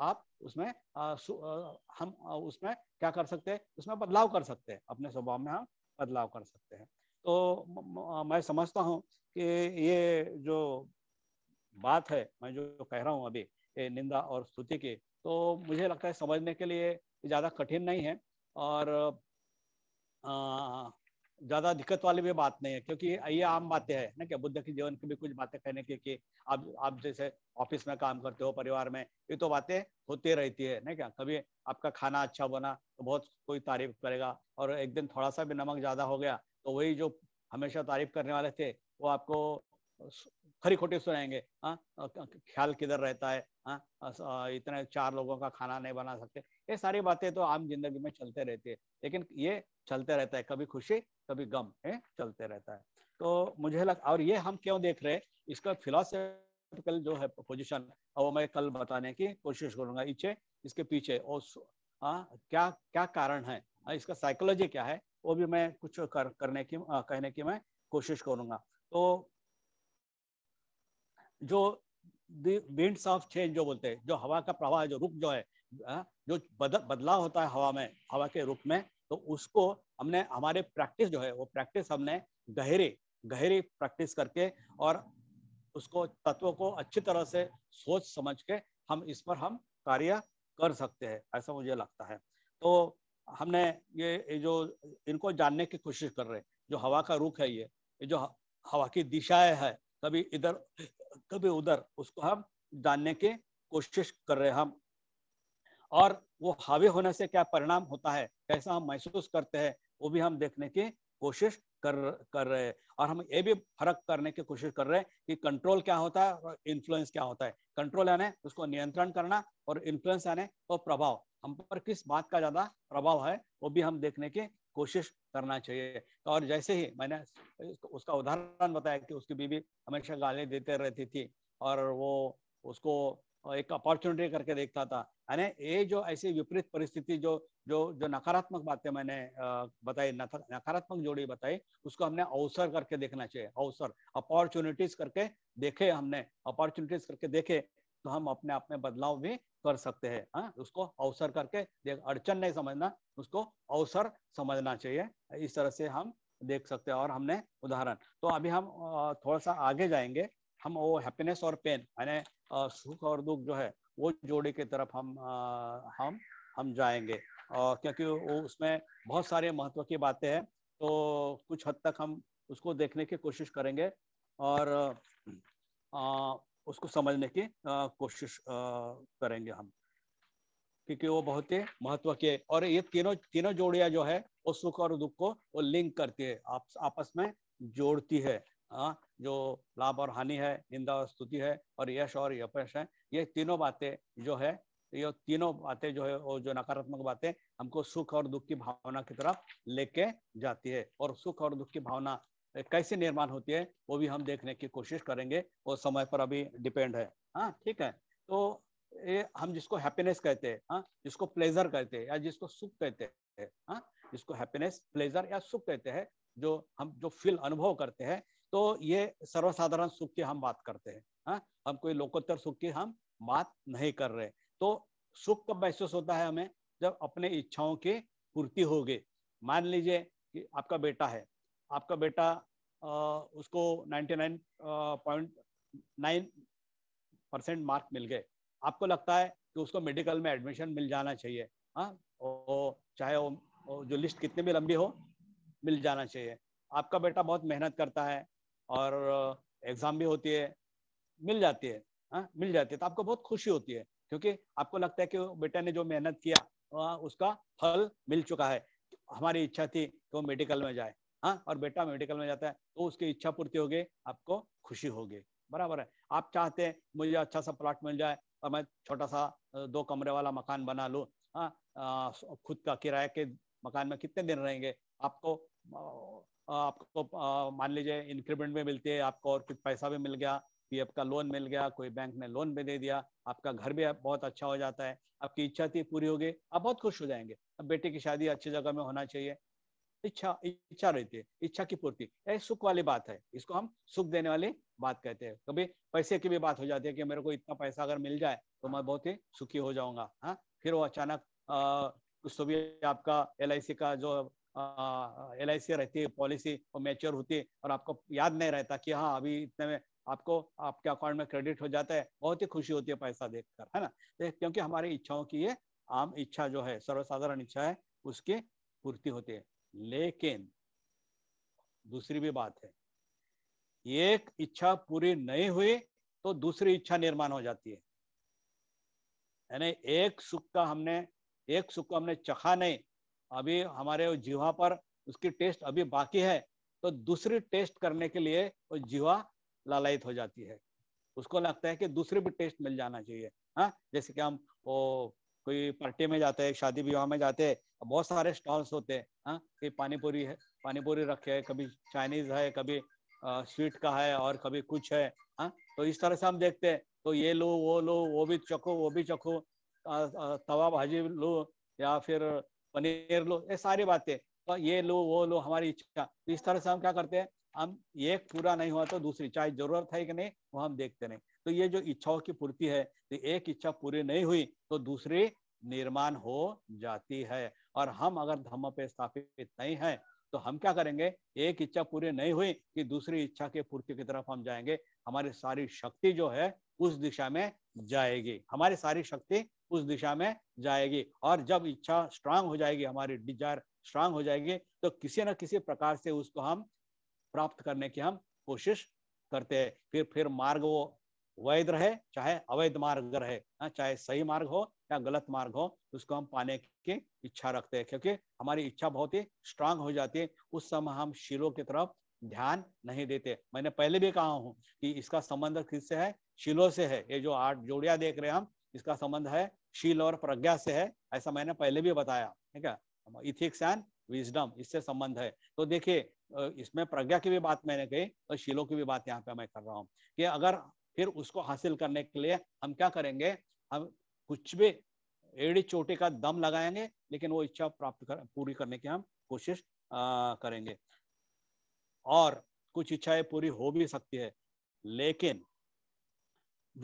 आप उसमें आ, आ, हम आ, उसमें क्या कर सकते हैं उसमें बदलाव कर सकते हैं अपने स्वभाव में हम बदलाव कर सकते हैं तो म, म, मैं समझता हूँ कि ये जो बात है मैं जो कह रहा हूँ अभी निंदा और स्तुति की तो मुझे लगता है समझने के लिए ज़्यादा कठिन नहीं है और ज़्यादा दिक्कत वाली भी बात नहीं है क्योंकि ये आम बातें हैं ना कि बुद्ध के जीवन की भी कुछ बातें कहने की कि आप आप जैसे ऑफिस में काम करते हो परिवार में ये तो बातें होती रहती है ना क्या कभी आपका खाना अच्छा बना तो बहुत कोई तारीफ करेगा और एक दिन थोड़ा सा भी नमक ज़्यादा हो गया तो वही जो हमेशा तारीफ करने वाले थे वो आपको खरी खोटे सुनाएंगे हाँ ख्याल किधर रहता है हाँ इतने चार लोगों का खाना नहीं बना सकते ये सारी बातें तो आम जिंदगी में चलते रहती है लेकिन ये चलते रहता है कभी खुशी कभी गम है चलते रहता है तो मुझे लग और ये हम क्यों देख रहे हैं इसका फिलोसफिकल जो है पोजिशन वो मैं कल बताने की कोशिश करूंगा इच्छे इसके पीछे और हाँ क्या क्या कारण है इसका साइकोलॉजी क्या है वो भी मैं कुछ कर, करने की आ, कहने की मैं कोशिश करूंगा तो जो विंड्स ऑफ चेंज जो बोलते हैं जो हवा का प्रवाह जो रुख जो है हाँ, जो बद, बदलाव होता है हवा में हवा के रुख में तो उसको हमने हमारे प्रैक्टिस जो है वो प्रैक्टिस हमने गहरे गहरे प्रैक्टिस करके और उसको तत्व को अच्छी तरह से सोच समझ के हम इस पर हम कार्य कर सकते हैं ऐसा मुझे लगता है तो हमने ये जो इनको जानने की कोशिश कर रहे हैं जो हवा का रुख है ये जो हवा की दिशाएं है कभी इधर कभी उधर उसको हम जानने की कोशिश कर रहे हैं हम और वो हावी होने से क्या परिणाम होता है कैसा हम महसूस करते हैं वो भी हम देखने की कोशिश कर कर रहे हैं और हम ये भी फर्क करने की कोशिश कर रहे हैं कि कंट्रोल क्या होता है और इन्फ्लुएंस क्या होता है कंट्रोल यानी उसको नियंत्रण करना और इन्फ्लुएंस यानी वो प्रभाव हम पर किस बात का ज्यादा प्रभाव है वो भी हम देखने की कोशिश करना चाहिए और जैसे ही मैंने उसका उदाहरण बताया कि उसकी बीवी हमेशा गाली देते रहती थी और वो उसको एक अपॉर्चुनिटी करके देखता था यानी ये जो ऐसी विपरीत परिस्थिति जो जो जो नकारात्मक बातें मैंने बताई नकारात्मक जोड़ी बताई उसको हमने अवसर करके देखना चाहिए अवसर अपॉर्चुनिटीज करके देखे हमने अपॉर्चुनिटीज करके देखे तो हम अपने आप में बदलाव भी कर सकते हैं हाँ उसको अवसर करके देख अड़चन नहीं समझना उसको अवसर समझना चाहिए इस तरह से हम देख सकते हैं और हमने उदाहरण तो अभी हम थोड़ा सा आगे जाएंगे हम वो हैप्पीनेस और पेन यानी सुख और दुख जो है वो जोड़ी की तरफ हम हम हम जाएंगे और क्योंकि वो उसमें बहुत सारे महत्व की बातें हैं तो कुछ हद तक हम उसको देखने की कोशिश करेंगे और आ, उसको समझने की कोशिश करेंगे हम क्योंकि वो बहुत ही महत्व के और ये तीनों तीनों जोड़ियां जो है वो सुख और दुख को वो लिंक करती है आप, आपस में जोड़ती है आ, जो लाभ और हानि है निंदा और स्तुति है और यश और यपश है ये तीनों बातें जो है ये तीनों बातें जो है वो जो नकारात्मक बातें हमको सुख और दुख की भावना की तरफ लेके जाती है और सुख और दुख की भावना कैसे निर्माण होती है वो भी हम देखने की कोशिश करेंगे वो समय पर अभी डिपेंड है हाँ ठीक है तो ये हम जिसको हैप्पीनेस कहते हैं हाँ जिसको प्लेजर कहते हैं या जिसको सुख कहते हैं हाँ जिसको हैप्पीनेस प्लेजर या सुख कहते हैं जो हम जो फील अनुभव करते हैं तो ये सर्वसाधारण सुख की हम बात करते हैं हाँ हम कोई लोकोत्तर सुख की हम बात नहीं कर रहे तो सुख कब महसूस होता है हमें जब अपने इच्छाओं की पूर्ति होगी मान लीजिए कि आपका बेटा है आपका बेटा उसको 99.9 परसेंट मार्क मिल गए आपको लगता है कि उसको मेडिकल में एडमिशन मिल जाना चाहिए हाँ चाहे वो जो लिस्ट कितनी भी लंबी हो मिल जाना चाहिए आपका बेटा बहुत मेहनत करता है और एग्जाम भी होती है मिल जाती है हाँ मिल जाती है तो आपको बहुत खुशी होती है क्योंकि आपको लगता है कि बेटा ने जो मेहनत किया उसका फल मिल चुका है हमारी इच्छा थी कि वो मेडिकल में जाए हाँ और बेटा मेडिकल में जाता है तो उसकी इच्छा पूर्ति होगी आपको खुशी होगी बराबर है आप चाहते हैं मुझे अच्छा सा प्लाट मिल जाए और मैं छोटा सा दो कमरे वाला मकान बना लूँ हाँ खुद का किराए के मकान में कितने दिन रहेंगे आपको आपको मान लीजिए इंक्रीमेंट में मिलती है आपको और कुछ पैसा भी मिल गया कि का लोन मिल गया कोई बैंक ने लोन भी दे दिया आपका घर भी बहुत अच्छा हो जाता है आपकी इच्छा थी पूरी होगी आप बहुत खुश हो जाएंगे अब बेटे की शादी अच्छी जगह में होना चाहिए इच्छा इच्छा रहती है इच्छा की पूर्ति यह सुख वाली बात है इसको हम सुख देने वाली बात कहते हैं कभी पैसे की भी बात हो जाती है कि मेरे को इतना पैसा अगर मिल जाए तो मैं बहुत ही सुखी हो जाऊंगा हाँ फिर वो अचानक उस तो भी आपका एल का जो एल आई सी रहती है पॉलिसी वो मैच्योर होती है और आपको याद नहीं रहता कि हाँ अभी इतने में आपको आपके अकाउंट में क्रेडिट हो जाता है बहुत ही खुशी होती है पैसा देखकर है ना तो क्योंकि हमारी इच्छाओं की ये आम इच्छा जो है सर्वसाधारण इच्छा है उसकी पूर्ति होती है लेकिन दूसरी भी बात है एक इच्छा पूरी नहीं हुई तो दूसरी इच्छा निर्माण हो जाती है यानी एक सुख का हमने एक सुख को हमने चखा नहीं अभी हमारे जीवा पर उसकी टेस्ट अभी बाकी है तो दूसरी टेस्ट करने के लिए वो जीवा लालयित हो जाती है उसको लगता है कि दूसरी भी टेस्ट मिल जाना चाहिए हाँ जैसे कि हम वो कोई पार्टी में जाते हैं शादी विवाह में जाते हैं बहुत सारे स्टॉल्स होते हैं हाँ कहीं पानीपुरी है पानीपुरी रखे है कभी चाइनीज है कभी स्वीट का है और कभी कुछ है हाँ तो इस तरह से हम देखते हैं तो ये लो वो लो वो भी चखो वो भी चखो तवा भाजी लो या फिर पनीर लो ये सारी बातें तो ये लो वो लो हमारी इच्छा तो इस तरह से हम क्या करते हैं हम एक पूरा नहीं हुआ तो दूसरी चाहे जरूरत है कि नहीं वो हम देखते नहीं तो ये जो इच्छाओं की पूर्ति है तो एक इच्छा पूरी नहीं हुई तो दूसरी निर्माण हो जाती है और हम अगर धर्म पे स्थापित नहीं है तो हम क्या करेंगे एक इच्छा पूरी नहीं हुई कि दूसरी इच्छा के पूर्ति की तरफ हम जाएंगे हमारी सारी शक्ति जो है उस दिशा में जाएगी हमारी सारी शक्ति उस दिशा में जाएगी और जब इच्छा स्ट्रांग हो जाएगी हमारी डिजायर स्ट्रांग हो जाएगी तो किसी ना किसी प्रकार से उसको हम प्राप्त करने की हम कोशिश करते हैं फिर फिर मार्ग वो वैध रहे चाहे अवैध मार्ग रहे हाँ, चाहे सही मार्ग हो या गलत मार्ग हो उसको हम पाने की इच्छा रखते हैं क्योंकि हमारी इच्छा बहुत ही स्ट्रांग हो जाती है उस समय हम शिलो की तरफ ध्यान नहीं देते मैंने पहले भी कहा हूं कि इसका संबंध किससे है शिलो से है ये जो आठ जोड़िया देख रहे हैं हम इसका संबंध है शील और प्रज्ञा से है ऐसा मैंने पहले भी बताया ठीक है इथिक्स एंड विजडम इससे संबंध है तो देखिए इसमें प्रज्ञा की भी बात मैंने कही और शिलो की भी बात यहाँ पे मैं कर रहा हूँ कि अगर फिर उसको हासिल करने के लिए हम क्या करेंगे हम कुछ भी एड़ी चोटे का दम लगाएंगे लेकिन वो इच्छा प्राप्त कर पूरी करने की हम कोशिश करेंगे और कुछ इच्छाएं पूरी हो भी सकती है लेकिन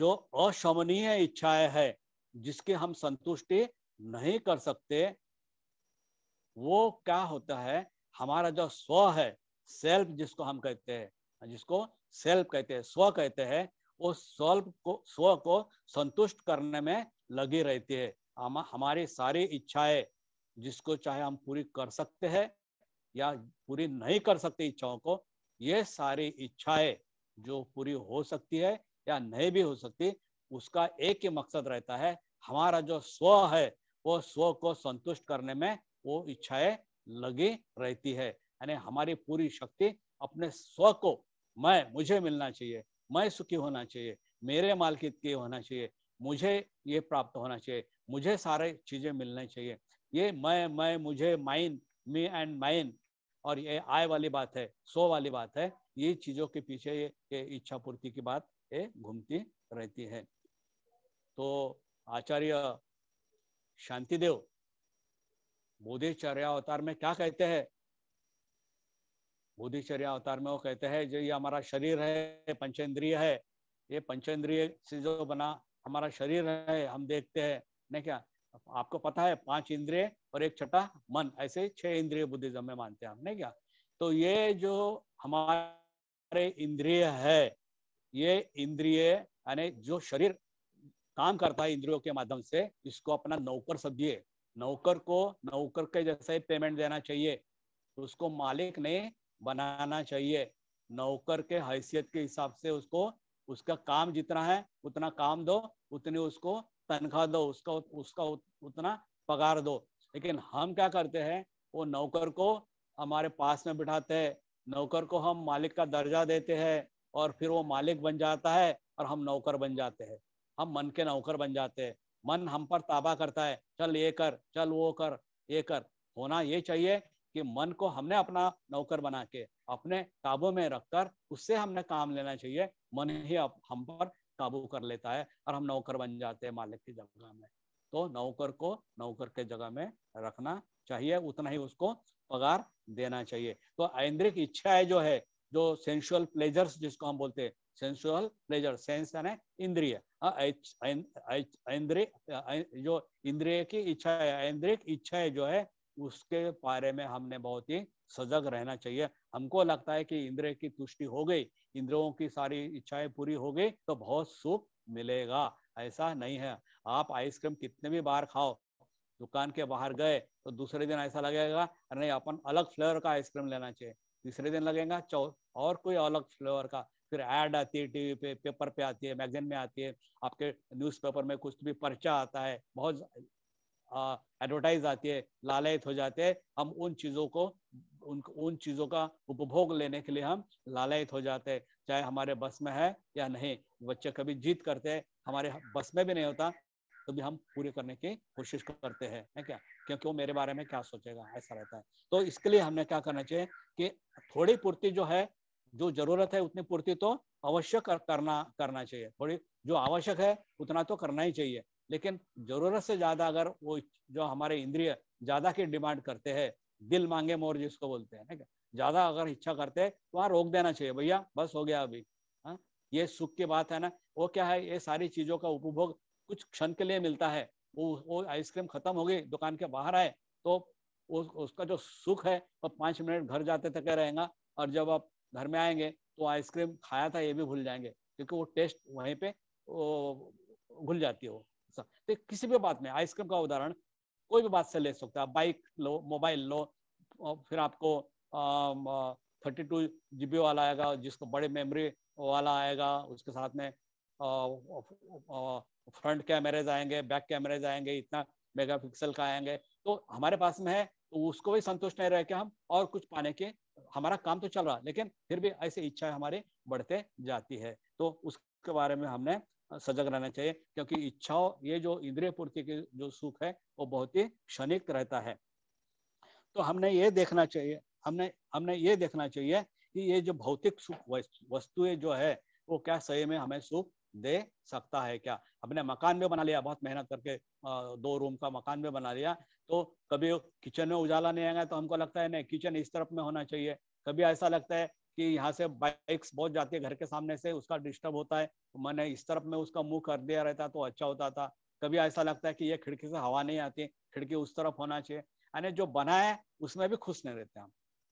जो अशमनीय इच्छाएं है जिसके हम संतुष्टि नहीं कर सकते वो क्या होता है हमारा जो स्व है सेल्फ जिसको हम कहते हैं जिसको सेल्फ कहते हैं स्व कहते हैं उस स्व को स्व को संतुष्ट करने में लगे रहते हैं हम हमारे सारे इच्छाएं जिसको चाहे हम पूरी कर सकते हैं या पूरी नहीं कर सकते इच्छाओं को ये सारी इच्छाएं जो पूरी हो सकती है या नहीं भी हो सकती उसका एक ही मकसद रहता है हमारा जो स्व है वो स्व को संतुष्ट करने में वो इच्छाएं लगी रहती है यानी हमारी पूरी शक्ति अपने स्व को मैं मुझे मिलना चाहिए मैं सुखी होना चाहिए मेरे मालकित के होना चाहिए मुझे ये प्राप्त होना चाहिए मुझे सारे चीज़ें मिलना चाहिए ये मैं मैं मुझे माइन मी एंड माइन और ये आय वाली बात है सो वाली बात है ये चीज़ों के पीछे ये, ये इच्छा पूर्ति की बात ये घूमती रहती है तो आचार्य शांतिदेव बोधिचर्या अवतार में क्या कहते हैं बोधिचर्या अवतार में वो कहते हैं जो ये हमारा शरीर है पंचेंद्रिय है ये पंचेंद्रिय से जो बना हमारा शरीर है हम देखते हैं नहीं क्या आपको पता है पांच इंद्रिय और एक छठा मन ऐसे छह इंद्रिय बुद्धिज्म में मानते हैं हम नहीं क्या तो ये जो हमारे इंद्रिय है ये इंद्रिय यानी जो शरीर काम करता है इंद्रियों के माध्यम से इसको अपना नौकर समझिए नौकर को नौकर के जैसे पेमेंट देना चाहिए उसको मालिक ने बनाना चाहिए नौकर के हैसियत के हिसाब से उसको उसका काम जितना है उतना काम दो उतने उसको तनख्वाह दो उसका उसका उतना पगार दो लेकिन हम क्या करते हैं वो नौकर को हमारे पास में बिठाते हैं नौकर को हम मालिक का दर्जा देते हैं और फिर वो मालिक बन जाता है और हम नौकर बन जाते हैं हम मन के नौकर बन जाते हैं मन हम पर ताबा करता है चल ये कर चल वो कर ये कर होना ये चाहिए कि मन को हमने अपना नौकर बना के अपने काबू में रखकर उससे हमने काम लेना चाहिए मन ही अब हम पर काबू कर लेता है और हम नौकर बन जाते हैं मालिक की जगह में तो नौकर को नौकर के जगह में रखना चाहिए उतना ही उसको पगार देना चाहिए तो ऐन्द्रिक इच्छाएं जो है जो सेंशुअल प्लेजर्स जिसको हम बोलते हैं सेंशुअल प्लेजर सेंस यानी इंद्रिय हाँ, जो इंद्रिय की इच्छा है ऐन्द्रिक इच्छाएं जो है उसके बारे में हमने बहुत ही सजग रहना चाहिए हमको लगता है कि इंद्र की तुष्टि हो गई इंद्रों की सारी इच्छाएं पूरी हो गई तो बहुत सुख मिलेगा ऐसा नहीं है आप आइसक्रीम कितने भी बार खाओ दुकान के बाहर गए तो दूसरे दिन ऐसा लगेगा अरे अपन अलग फ्लेवर का आइसक्रीम लेना चाहिए तीसरे दिन लगेगा चौ और कोई अलग फ्लेवर का फिर एड आती है टीवी पे पेपर पे आती है मैगजीन में आती है आपके न्यूज़पेपर में कुछ भी पर्चा आता है बहुत एडवर्टाइज आती है लालयत हो जाते हैं हम उन चीज़ों को उन उन चीज़ों का उपभोग लेने के लिए हम लालयत हो जाते हैं चाहे हमारे बस में है या नहीं बच्चे कभी जीत करते हैं हमारे बस में भी नहीं होता तो भी हम पूरे करने की कोशिश करते हैं है क्या क्योंकि वो मेरे बारे में क्या सोचेगा ऐसा रहता है तो इसके लिए हमने क्या करना चाहिए कि थोड़ी पूर्ति जो है जो जरूरत है उतनी पूर्ति तो अवश्य कर, करना करना चाहिए थोड़ी जो आवश्यक है उतना तो करना ही चाहिए लेकिन जरूरत से ज्यादा अगर वो जो हमारे इंद्रिय ज्यादा की डिमांड करते हैं दिल मांगे मोर जिसको बोलते हैं ना ज्यादा अगर इच्छा करते हैं तो वहां रोक देना चाहिए भैया बस हो गया अभी हाँ ये सुख की बात है ना वो क्या है ये सारी चीजों का उपभोग कुछ क्षण के लिए मिलता है वो वो आइसक्रीम खत्म हो गई दुकान के बाहर आए तो उ, उसका जो सुख है वो तो पांच मिनट घर जाते तक रहेगा और जब आप घर में आएंगे तो आइसक्रीम खाया था ये भी भूल जाएंगे क्योंकि वो टेस्ट वहीं पे वो घुल जाती है वो तो किसी भी बात में आइसक्रीम का उदाहरण कोई भी बात से ले सकते हैं बाइक लो मोबाइल लो फिर आपको थर्टी टू जीबी वाला आएगा जिसको बड़े मेमोरी वाला आएगा उसके साथ में फ्रंट कैमरेज आएंगे बैक कैमरेज आएंगे इतना मेगापिक्सल का आएंगे तो हमारे पास में है तो उसको भी संतुष्ट नहीं रहे कि हम और कुछ पाने के हमारा काम तो चल रहा लेकिन फिर भी ऐसी इच्छाएं हमारी बढ़ते जाती है तो उसके बारे में हमने सजग रहना चाहिए क्योंकि इच्छाओं ये जो इंद्रिय पूर्ति के जो सुख है वो बहुत ही क्षणिक रहता है तो हमने ये देखना चाहिए हमने हमने ये देखना चाहिए कि ये जो भौतिक सुख वस्तुएं जो है वो क्या सही में हमें सुख दे सकता है क्या हमने मकान भी बना लिया बहुत मेहनत करके दो रूम का मकान भी बना लिया तो कभी किचन में उजाला नहीं आएगा तो हमको लगता है नहीं किचन इस तरफ में होना चाहिए कभी ऐसा लगता है कि यहाँ से बाइक्स बहुत जाती है घर के सामने से उसका डिस्टर्ब होता है तो मैंने इस तरफ में उसका मुंह कर दिया रहता तो अच्छा होता था कभी ऐसा लगता है कि ये खिड़की से हवा नहीं आती खिड़की उस तरफ होना चाहिए यानी जो बना है उसमें भी खुश नहीं रहते हम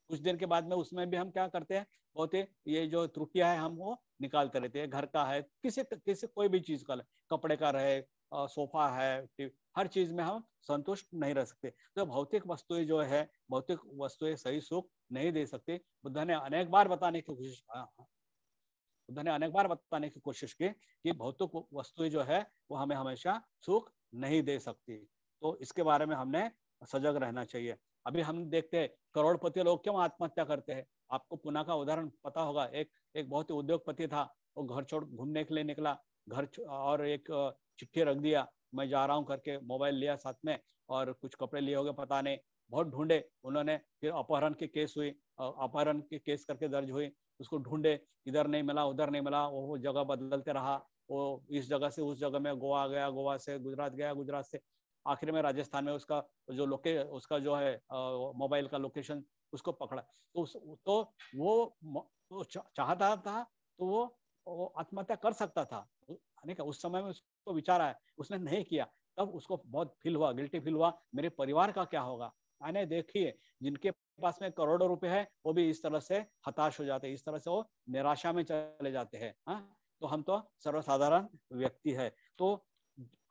कुछ दिन के बाद में उसमें भी हम क्या करते हैं बहुत ही ये जो त्रुटियां है हम वो निकालते रहते हैं घर का है किसी किसी कोई भी चीज का कपड़े का रहे सोफा है हर चीज में हम संतुष्ट नहीं रह सकते तो भौतिक वस्तुएं जो है भौतिक वस्तुएं सही सुख नहीं दे सकते बुद्ध ने अनेक बार बताने की कोशिश हाँ, हाँ। बुद्ध ने अनेक बार बताने की कोशिश की कि भौतिक वस्तुएं जो है वो हमें हमेशा सुख नहीं दे सकती तो इसके बारे में हमने सजग रहना चाहिए अभी हम देखते हैं करोड़पति लोग क्यों आत्महत्या करते हैं आपको पुनः का उदाहरण पता होगा एक एक बहुत ही उद्योगपति था वो घर छोड़ घूमने के लिए निकला घर और एक चिट्ठी रख दिया मैं जा रहा हूँ करके मोबाइल लिया साथ में और कुछ कपड़े लिए होंगे पता नहीं बहुत ढूंढे उन्होंने फिर अपहरण के केस हुई अपहरण के केस करके दर्ज हुई उसको ढूंढे इधर नहीं मिला उधर नहीं मिला वो जगह बदलते रहा वो इस जगह से उस जगह में गोवा गया गोवा से गुजरात गया गुजरात से आखिर में राजस्थान में उसका जो लोके उसका जो है मोबाइल का लोकेशन उसको पकड़ा तो उस, तो वो तो चाहता था तो वो, वो आत्महत्या कर सकता था यानी उस समय में उसको विचार आया उसने नहीं किया तब उसको बहुत फील हुआ गिल्टी फील हुआ मेरे परिवार का क्या होगा आने देखिए जिनके पास में करोड़ों रुपए है वो भी इस तरह से हताश हो जाते हैं इस तरह से वो निराशा में चले जाते हैं हाँ तो हम तो सर्वसाधारण व्यक्ति है तो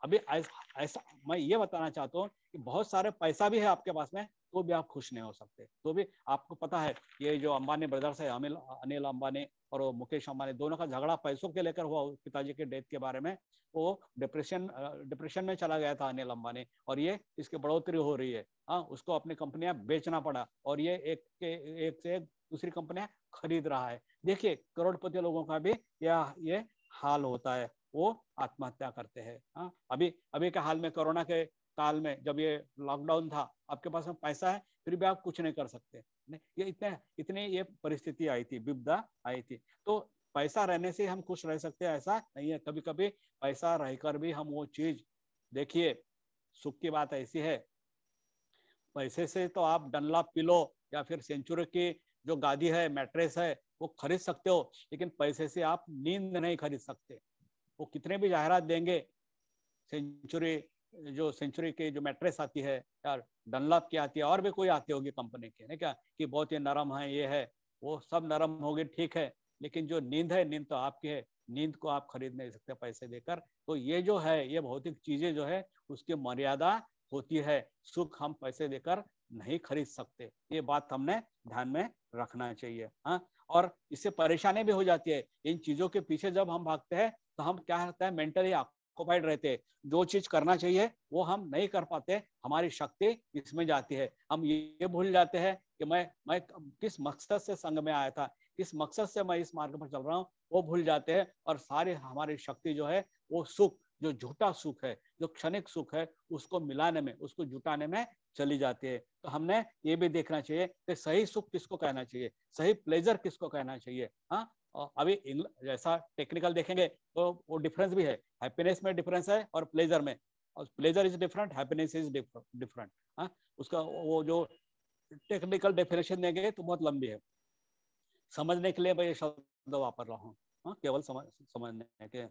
अभी ऐसा, ऐसा मैं ये बताना चाहता हूँ कि बहुत सारे पैसा भी है आपके पास में तो भी आप खुश नहीं हो सकते तो भी आपको पता है ये जो अंबानी ब्रदर्स है अनिल अनिल अंबानी और वो मुकेश अंबानी दोनों का झगड़ा पैसों के लेकर हुआ पिताजी के डेथ के बारे में वो डिप्रेशन डिप्रेशन में चला गया था अनिल अंबानी और ये इसकी बढ़ोतरी हो रही है हाँ उसको अपनी कंपनियां बेचना पड़ा और ये एक के एक से एक दूसरी कंपनियां खरीद रहा है देखिए करोड़पति लोगों का भी यह ये हाल होता है वो आत्महत्या करते हैं हाँ अभी अभी के हाल में कोरोना के काल में जब ये लॉकडाउन था आपके पास में पैसा है फिर भी आप कुछ नहीं कर सकते ये इतने इतने ये परिस्थिति आई थी विपदा आई थी तो पैसा रहने से हम खुश रह सकते हैं ऐसा नहीं है कभी कभी पैसा रहकर भी हम वो चीज देखिए सुख की बात ऐसी है पैसे से तो आप डनला पिलो या फिर सेंचुरी की जो गादी है मैट्रेस है वो खरीद सकते हो लेकिन पैसे से आप नींद नहीं खरीद सकते वो कितने भी जाहिरात देंगे सेंचुरी जो सेंचुरी के जो मेट्रेस आती है यार डनलाप की आती है और भी कोई आती होगी कंपनी की है क्या कि बहुत ही नरम है ये है वो सब नरम होगी ठीक है लेकिन जो नींद है नींद तो आपकी है नींद को आप खरीद नहीं सकते पैसे देकर तो ये जो है ये भौतिक चीजें जो है उसकी मर्यादा होती है सुख हम पैसे देकर नहीं खरीद सकते ये बात हमने ध्यान में रखना चाहिए हाँ और इससे परेशानी भी हो जाती है इन चीजों के पीछे जब हम भागते हैं तो हम क्या होता है मेंटली ऑक्यूपाइड रहते हैं जो चीज करना चाहिए वो हम नहीं कर पाते हमारी शक्ति इसमें जाती है हम ये भूल जाते हैं कि मैं मैं किस मकसद से संघ में आया था किस मकसद से मैं इस मार्ग पर चल रहा हूँ वो भूल जाते हैं और सारी हमारी शक्ति जो है वो सुख जो झूठा सुख है जो क्षणिक सुख है उसको मिलाने में उसको जुटाने में चली जाती है तो हमने ये भी देखना चाहिए कि सही सुख किसको कहना चाहिए सही प्लेजर किसको कहना चाहिए हाँ अभी जैसा टेक्निकल देखेंगे तो वो डिफरेंस भी है हैप्पीनेस में डिफरेंस है और प्लेजर में और pleasure is different happiness is different हाँ उसका वो जो टेक्निकल डेफिनेशन देंगे तो बहुत लंबी है समझने के लिए मैं ये शब्द वापर रहा हूँ हाँ? केवल समझ समझने के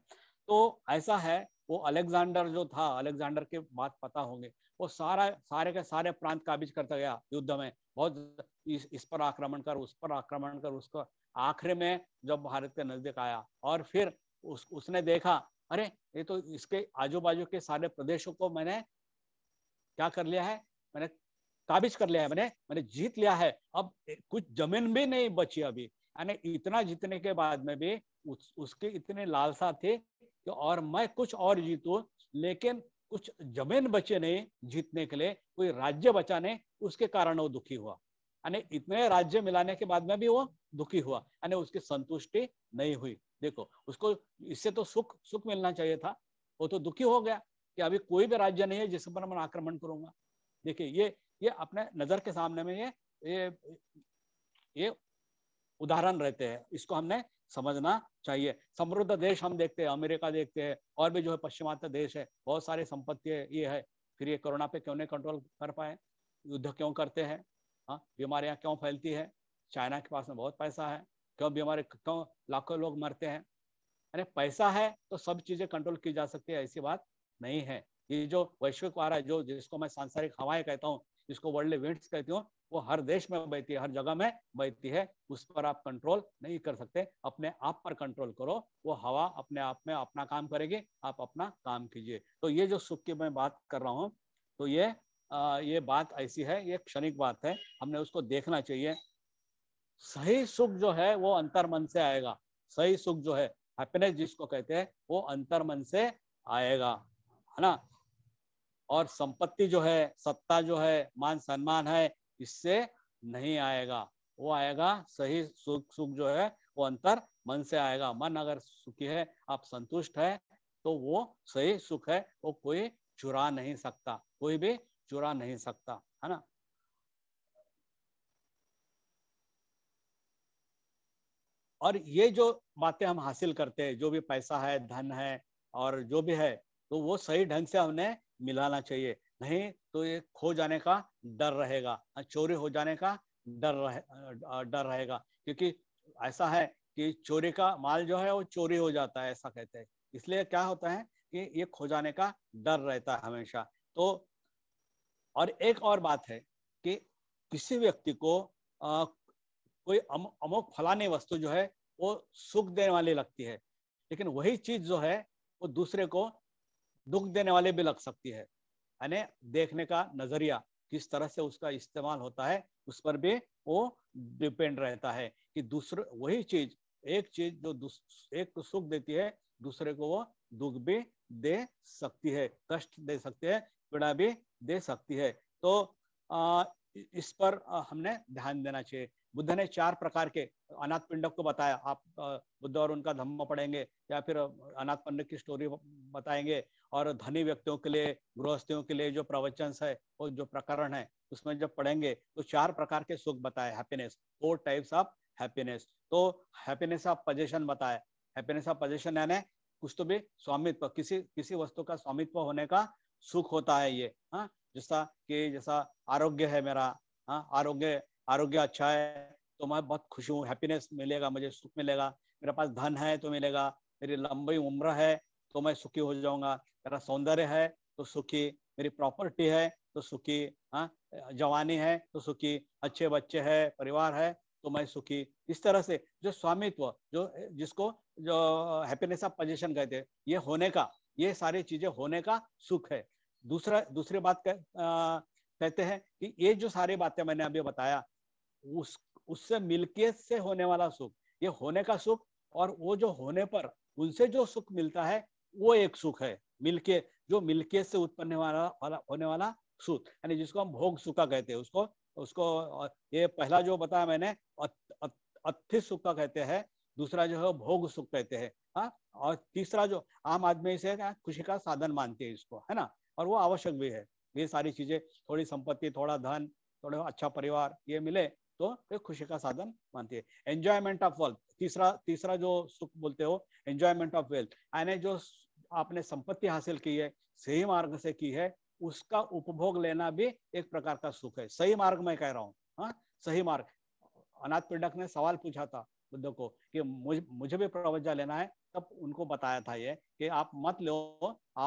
तो ऐसा है वो अलेक्जेंडर जो था अलेक्जेंडर के बात पता होंगे वो सारा सारे के सारे प्रांत काबिज करता गया युद्ध में बहुत इस, इस पर आक्रमण कर उस पर आक्रमण कर उसको आखिर में जब भारत के नजदीक आया और फिर उस उसने देखा अरे ये तो इसके आजू बाजू के सारे प्रदेशों को मैंने क्या कर लिया है मैंने काबिज कर लिया है मैंने मैंने जीत लिया है अब कुछ जमीन भी नहीं बची अभी यानी इतना जीतने के बाद में भी उस, उसकी इतनी लालसा थी कि और मैं कुछ और जीतू लेकिन कुछ जमीन बचे नहीं जीतने के लिए कोई राज्य बचा नहीं उसके कारण वो दुखी हुआ यानी इतने राज्य मिलाने के बाद में भी वो दुखी हुआ यानी उसकी संतुष्टि नहीं हुई देखो उसको इससे तो सुख सुख मिलना चाहिए था वो तो दुखी हो गया कि अभी कोई भी राज्य नहीं है जिस पर मैं आक्रमण करूंगा देखिए ये ये अपने नजर के सामने में ये ये ये उदाहरण रहते हैं इसको हमने समझना चाहिए समृद्ध देश हम देखते हैं अमेरिका देखते हैं और भी जो है पश्चिमात्य देश है बहुत सारे संपत्ति ये है फिर ये कोरोना पे क्यों नहीं कंट्रोल कर पाए युद्ध क्यों करते हैं हाँ बीमारियां क्यों फैलती है चाइना के पास में बहुत पैसा है क्यों बीमारी क्यों लाखों लोग मरते हैं अरे पैसा है तो सब चीजें कंट्रोल की जा सकती है ऐसी बात नहीं है ये जो वैश्विक वारा जो जिसको मैं सांसारिक हवाएं कहता हूँ जिसको वर्ल्ड इवेंट्स कहती हूँ वो हर देश में बहती है हर जगह में बहती है उस पर आप कंट्रोल नहीं कर सकते अपने आप पर कंट्रोल करो वो हवा अपने आप में अपना काम करेगी आप अपना काम कीजिए तो ये जो सुख की मैं बात कर रहा हूँ तो ये आ, ये बात ऐसी है ये क्षणिक बात है हमने उसको देखना चाहिए सही सुख जो है वो अंतर मन से आएगा सही सुख जो है हैप्पीनेस जिसको कहते हैं वो अंतर मन से आएगा है ना और संपत्ति जो है सत्ता जो है मान सम्मान है इससे नहीं आएगा वो आएगा सही सुख सुख जो है वो अंतर मन से आएगा मन अगर सुखी है आप संतुष्ट है तो वो सही सुख है वो कोई चुरा नहीं सकता कोई भी चुरा नहीं सकता है ना और ये जो बातें हम हासिल करते हैं जो भी पैसा है धन है और जो भी है तो वो सही ढंग से हमने मिलाना चाहिए नहीं तो ये खो जाने का डर रहेगा चोरी हो जाने का डर रहे डर रहेगा क्योंकि ऐसा है कि चोरी का माल जो है वो चोरी हो जाता है ऐसा कहते हैं इसलिए क्या होता है कि ये खो जाने का डर रहता है हमेशा तो और एक और बात है कि किसी व्यक्ति को आ, कोई अम, फलाने वस्तु जो है वो सुख देने वाली लगती है लेकिन वही चीज जो है वो दूसरे को दुख देने वाले भी लग सकती है यानी देखने का नजरिया किस तरह से उसका इस्तेमाल होता है उस पर भी वो डिपेंड रहता है कि दूसरे वही चीज एक चीज जो एक को सुख देती है दूसरे को वो दुख भी दे सकती है कष्ट दे सकती है पीड़ा भी दे सकती है तो आ, इस पर हमने ध्यान देना चाहिए बुद्ध ने चार प्रकार के अनाथ पिंडक को बताया आप बुद्ध और उनका धम्म पढ़ेंगे या फिर अनाथ पिंडक की स्टोरी बताएंगे और धनी व्यक्तियों के लिए गृहस्थियों के लिए जो प्रवचन है और जो प्रकरण है उसमें जब पढ़ेंगे तो चार प्रकार के सुख बताए happiness four types of happiness तो हैप्पीनेस ऑफ पोजेशन बताया हैप्पीनेस ऑफ पोजेशन यानी कुछ तो भी स्वामित्व किसी किसी वस्तु का स्वामित्व होने का सुख होता है ये हाँ जैसा कि जैसा आरोग्य है मेरा हाँ आरोग्य आरोग्य अच्छा है तो मैं बहुत खुश हूँ हैप्पीनेस मिलेगा मुझे सुख मिलेगा मेरे पास धन है तो मिलेगा मेरी लंबी उम्र है तो मैं सुखी हो जाऊंगा मेरा सौंदर्य है तो सुखी मेरी प्रॉपर्टी है तो सुखी हाँ जवानी है तो सुखी अच्छे बच्चे है परिवार है तो मैं सुखी इस तरह से जो स्वामित्व जो जिसको जो हैप्पीनेस ऑफ पोजिशन कहते हैं ये होने का ये सारी चीजें होने का सुख है दूसरा दूसरी बात कह, आ, कहते हैं कि ये जो सारी बातें मैंने अभी बताया उस उससे मिलके से होने वाला सुख ये होने का सुख और वो जो होने पर उनसे जो सुख मिलता है वो एक सुख है मिलके जो मिलके से उत्पन्न वाला वाला होने वाला सुख यानी जिसको हम भोग सुखा कहते हैं उसको उसको ये पहला जो बताया मैंने अस्थि सुख का कहते हैं दूसरा जो है भोग सुख कहते हैं हाँ और तीसरा जो आम आदमी इसे खुशी का साधन मानते हैं इसको है ना और वो आवश्यक भी है ये सारी चीजें थोड़ी संपत्ति थोड़ा धन थोड़ा अच्छा परिवार ये मिले तो ये खुशी का साधन मानती है एंजॉयमेंट ऑफ वेल्थ तीसरा तीसरा जो सुख बोलते हो एंजॉयमेंट ऑफ वेल्थ यानी जो आपने संपत्ति हासिल की है सही मार्ग से की है उसका उपभोग लेना भी एक प्रकार का सुख है सही मार्ग में कह रहा हूँ हाँ सही मार्ग अनाथ पिंडक ने सवाल पूछा था बुद्ध को कि मुझ मुझे भी प्रवजा लेना है तब उनको बताया था ये कि आप मत लो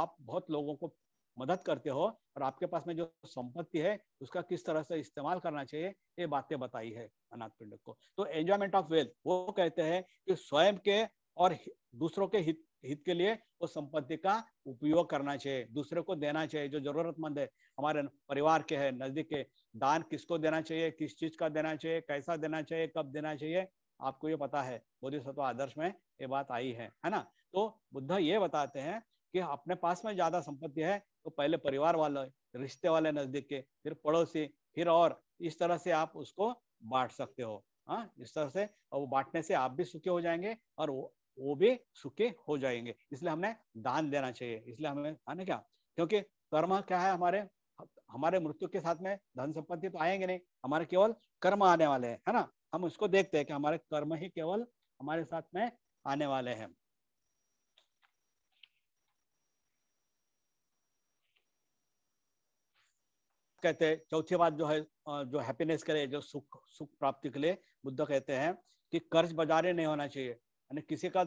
आप बहुत लोगों को मदद करते हो और आपके पास में जो संपत्ति है उसका किस तरह से इस्तेमाल करना चाहिए ये बातें बताई है अनाथ पिंड को तो एंजॉयमेंट ऑफ वेल्थ वो कहते हैं कि स्वयं के और दूसरों के हित हित के लिए वो संपत्ति का उपयोग करना चाहिए दूसरे को देना चाहिए जो जरूरतमंद है हमारे परिवार के है नजदीक के दान किसको देना चाहिए किस चीज का देना चाहिए कैसा देना चाहिए कब देना चाहिए आपको ये पता है बोधिसत्व आदर्श में ये बात आई है है ना तो बुद्ध ये बताते हैं कि अपने पास में ज्यादा संपत्ति है तो पहले परिवार वाले रिश्ते वाले नजदीक के फिर पड़ोसी फिर और इस तरह से आप उसको बांट सकते हो हाँ इस तरह से और बांटने से आप भी सुखी हो जाएंगे और वो वो भी सुखी हो जाएंगे इसलिए हमें दान देना चाहिए इसलिए हमें है ना क्या क्योंकि कर्म क्या है हमारे हमारे मृत्यु के साथ में धन संपत्ति तो आएंगे नहीं हमारे केवल कर्म आने वाले हैं है ना हम उसको देखते हैं कि हमारे कर्म ही केवल हमारे साथ में आने वाले हैं कहते हैं चौथी बात जो है जो हैप्पीनेस के लिए जो सुख सुख प्राप्ति के लिए बुद्ध कहते हैं कि कर्ज बजारे नहीं होना चाहिए यानी किसी का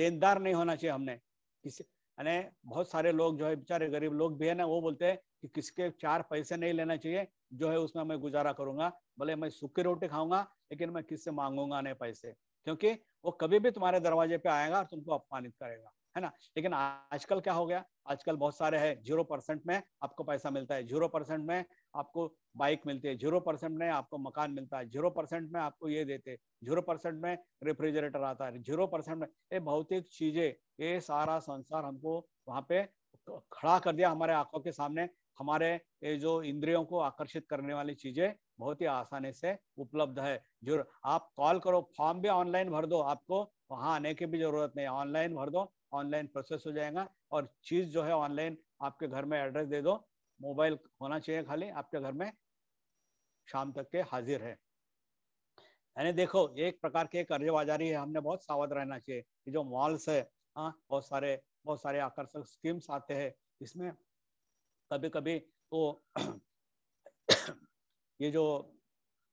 देनदार नहीं होना चाहिए हमने किसी यानी बहुत सारे लोग जो है बेचारे गरीब लोग भी है ना वो बोलते हैं कि किसके चार पैसे नहीं लेना चाहिए जो है उसमें मैं गुजारा करूंगा भले मैं सूखी रोटी खाऊंगा लेकिन मैं किससे मांगूंगा नहीं पैसे क्योंकि वो कभी भी तुम्हारे दरवाजे पे आएगा और तुमको अपमानित करेगा है ना लेकिन आजकल क्या हो गया आजकल बहुत सारे है जीरो परसेंट में आपको पैसा मिलता है जीरो परसेंट में आपको बाइक मिलती है जीरो परसेंट में आपको मकान मिलता है जीरो परसेंट में आपको ये देते हैं जीरो परसेंट में रेफ्रिजरेटर आता है जीरो परसेंट में ये भौतिक चीजें ये सारा संसार हमको वहाँ पे खड़ा कर दिया हमारे आंखों के सामने हमारे ये जो इंद्रियों को आकर्षित करने वाली चीजें बहुत ही आसानी से उपलब्ध है जो आप कॉल करो फॉर्म भी ऑनलाइन भर दो आपको वहां आने की भी जरूरत नहीं ऑनलाइन भर दो ऑनलाइन प्रोसेस हो जाएगा और चीज़ जो है ऑनलाइन आपके घर में एड्रेस दे दो मोबाइल होना चाहिए खाली आपके घर में शाम तक के हाजिर है यानी देखो एक प्रकार के की बाजारी है हमने बहुत सावध रहना चाहिए कि जो मॉल्स है हाँ बहुत सारे बहुत सारे आकर्षक स्कीम्स आते हैं इसमें कभी कभी तो ये जो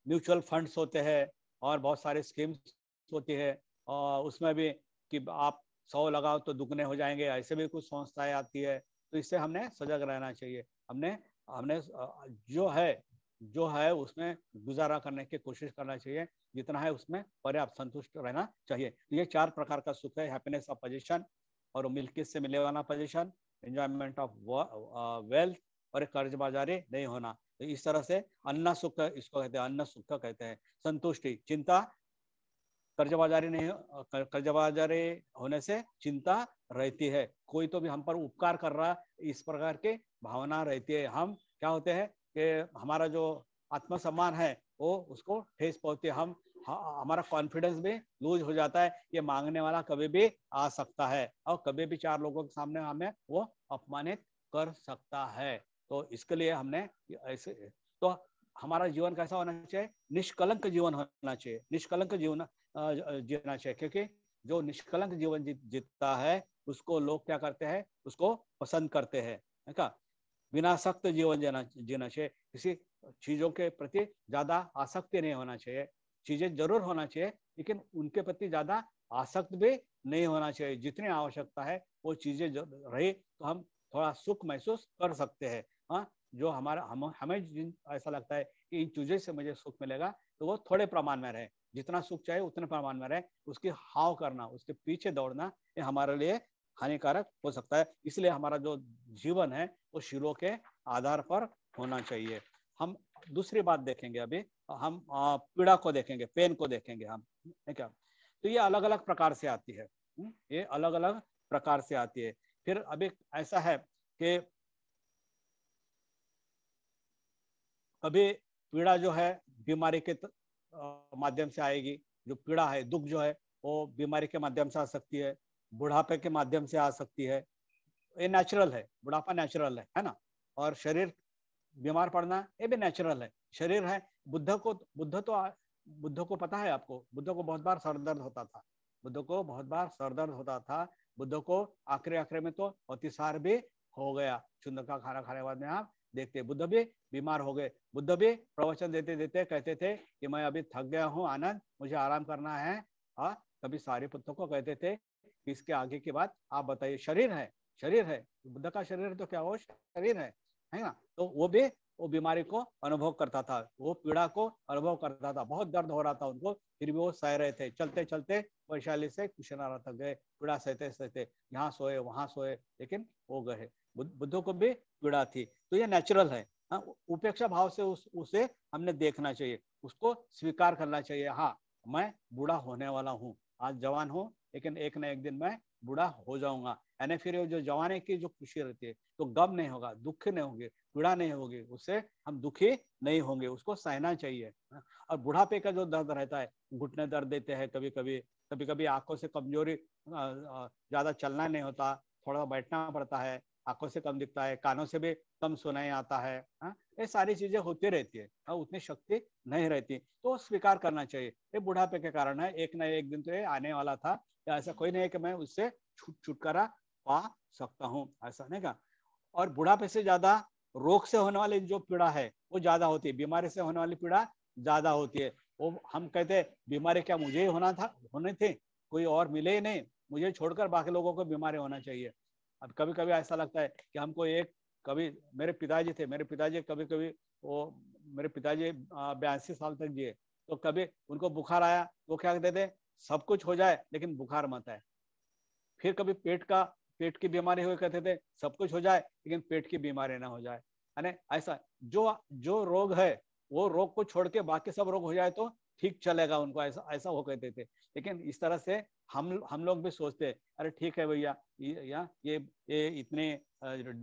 म्यूचुअल फंड्स होते हैं और बहुत सारे स्कीम्स होती है और उसमें भी कि आप सौ लगाओ तो दुगने हो जाएंगे ऐसे भी कुछ संस्थाएं आती है तो इससे हमने सजग रहना चाहिए हमने हमने जो है जो है उसमें गुजारा करने की कोशिश करना चाहिए जितना है उसमें पर्याप्त संतुष्ट रहना चाहिए तो ये चार प्रकार का सुख है हैप्पीनेस ऑफ पोजिशन और मिल्किस से मिलने वाला पोजिशन एंजॉयमेंट ऑफ वेल्थ और कर्ज बाजारी नहीं होना तो इस तरह से अन्ना सुख इसको कहते हैं अन्न सुख कहते हैं संतुष्टि चिंता कर्जबाजारी नहीं कर्जबाजारी होने से चिंता रहती है कोई तो भी हम पर उपकार कर रहा इस प्रकार के भावना रहती है हम क्या होते हैं कि हमारा जो आत्मसम्मान है वो उसको ठेस पहुंचती है हम हमारा कॉन्फिडेंस भी लूज हो जाता है ये मांगने वाला कभी भी आ सकता है और कभी भी चार लोगों के सामने हमें वो अपमानित कर सकता है तो इसके लिए हमने ऐसे तो हमारा जीवन कैसा होना चाहिए निष्कलंक जीवन होना चाहिए निष्कलंक जीवन जीना चाहिए क्योंकि जो निष्कलंक जीवन जी, है उसको लोग क्या करते हैं उसको पसंद करते हैं है बिना सख्त जीवन जीना जीना चाहिए किसी चीजों के प्रति ज्यादा आसक्ति नहीं होना चाहिए चीजें जरूर होना चाहिए लेकिन उनके प्रति ज्यादा आसक्त भी नहीं होना चाहिए जितनी आवश्यकता है वो चीजें रही तो हम थोड़ा सुख महसूस कर सकते हैं हाँ जो हमारा हम हमें ऐसा लगता है कि इन चीजों से मुझे सुख मिलेगा तो वो थोड़े प्रमाण में रहे जितना सुख चाहे उतने प्रमाण में रहे उसके हाव करना उसके पीछे दौड़ना ये हमारे लिए हानिकारक हो सकता है इसलिए हमारा जो जीवन है वो शिलो के आधार पर होना चाहिए हम दूसरी बात देखेंगे अभी हम पीड़ा को देखेंगे पेन को देखेंगे हम क्या तो ये अलग अलग प्रकार से आती है हम्म, ये अलग अलग प्रकार से आती है फिर अभी ऐसा है कि अभी पीड़ा जो है बीमारी के माध्यम से आएगी जो पीड़ा है दुख जो है वो बीमारी के माध्यम से आ सकती है बुढ़ापे के माध्यम से आ सकती है ये नेचुरल है बुढ़ापा नेचुरल है है ना और शरीर बीमार पड़ना ये भी नेचुरल है शरीर है बुद्ध को बुद्ध तो बुद्ध को पता है आपको बुद्ध को बहुत बार सर दर्द होता था बुद्ध को बहुत बार सर दर्द होता था बुद्ध को आखिरी आखिरी में तो अतिसार भी हो गया चुंद का खाना खाने के बाद में आप देखते बुद्ध भी बीमार हो गए बुद्ध भी प्रवचन देते देते कहते थे कि मैं अभी थक गया हूँ आनंद मुझे आराम करना है हाँ कभी सारे पुत्रों को कहते थे कि इसके आगे की बात आप बताइए शरीर है शरीर है बुद्ध का शरीर तो क्या हो शरीर है है ना तो वो भी वो बीमारी को अनुभव करता था वो पीड़ा को अनुभव करता था बहुत दर्द हो रहा था उनको फिर भी वो सह रहे थे चलते चलते वैशाली से कुशनारा तक गए पीड़ा सहते सहते यहाँ सोए वहां सोए लेकिन वो गए बुद्ध को भी पीड़ा थी तो ये नेचुरल है हाँ उपेक्षा भाव से उस उसे हमने देखना चाहिए उसको स्वीकार करना चाहिए हाँ मैं बूढ़ा होने वाला हूँ आज जवान हूँ लेकिन एक ना एक दिन मैं बूढ़ा हो जाऊंगा यानी फिर जो जवानी की जो खुशी रहती है तो गम नहीं होगा दुख नहीं होगी पीड़ा नहीं होगी उससे हम दुखी नहीं होंगे उसको सहना चाहिए और बुढ़ापे का जो दर्द रहता है घुटने दर्द देते हैं कभी कभी कभी कभी आंखों से कमजोरी ज्यादा चलना नहीं होता थोड़ा बैठना पड़ता है आंखों से कम दिखता है कानों से भी कम सुनाई आता है हाँ, ये सारी चीजें होती रहती है आ, हाँ, उतनी शक्ति नहीं रहती तो स्वीकार करना चाहिए ये बुढ़ापे के कारण है एक ना एक दिन तो ये आने वाला था ऐसा कोई नहीं है कि मैं उससे छुट छुटकारा पा सकता हूँ ऐसा नहीं का और बुढ़ापे से ज्यादा रोग से होने वाली जो पीड़ा है वो ज्यादा होती है बीमारी से होने वाली पीड़ा ज्यादा होती है वो हम कहते बीमारी क्या मुझे ही होना था होने थे कोई और मिले ही नहीं मुझे छोड़कर बाकी लोगों को बीमारी होना चाहिए अब कभी कभी ऐसा लगता है कि हमको एक कभी मेरे पिताजी थे मेरे पिताजी कभी कभी वो मेरे पिताजी बयासी साल तक जिए तो कभी उनको बुखार आया तो क्या कहते थे सब कुछ हो जाए लेकिन बुखार मत आए फिर कभी पेट का पेट की बीमारी हुई कहते थे सब कुछ हो जाए लेकिन पेट की बीमारी ना हो जाए है ऐसा जो जो रोग है वो रोग को छोड़ के बाकी सब रोग हो जाए तो ठीक चलेगा उनको ऐसा ऐसा वो कहते थे लेकिन इस तरह से हम हम लोग भी सोचते अरे ठीक है भैया या ये ये इतने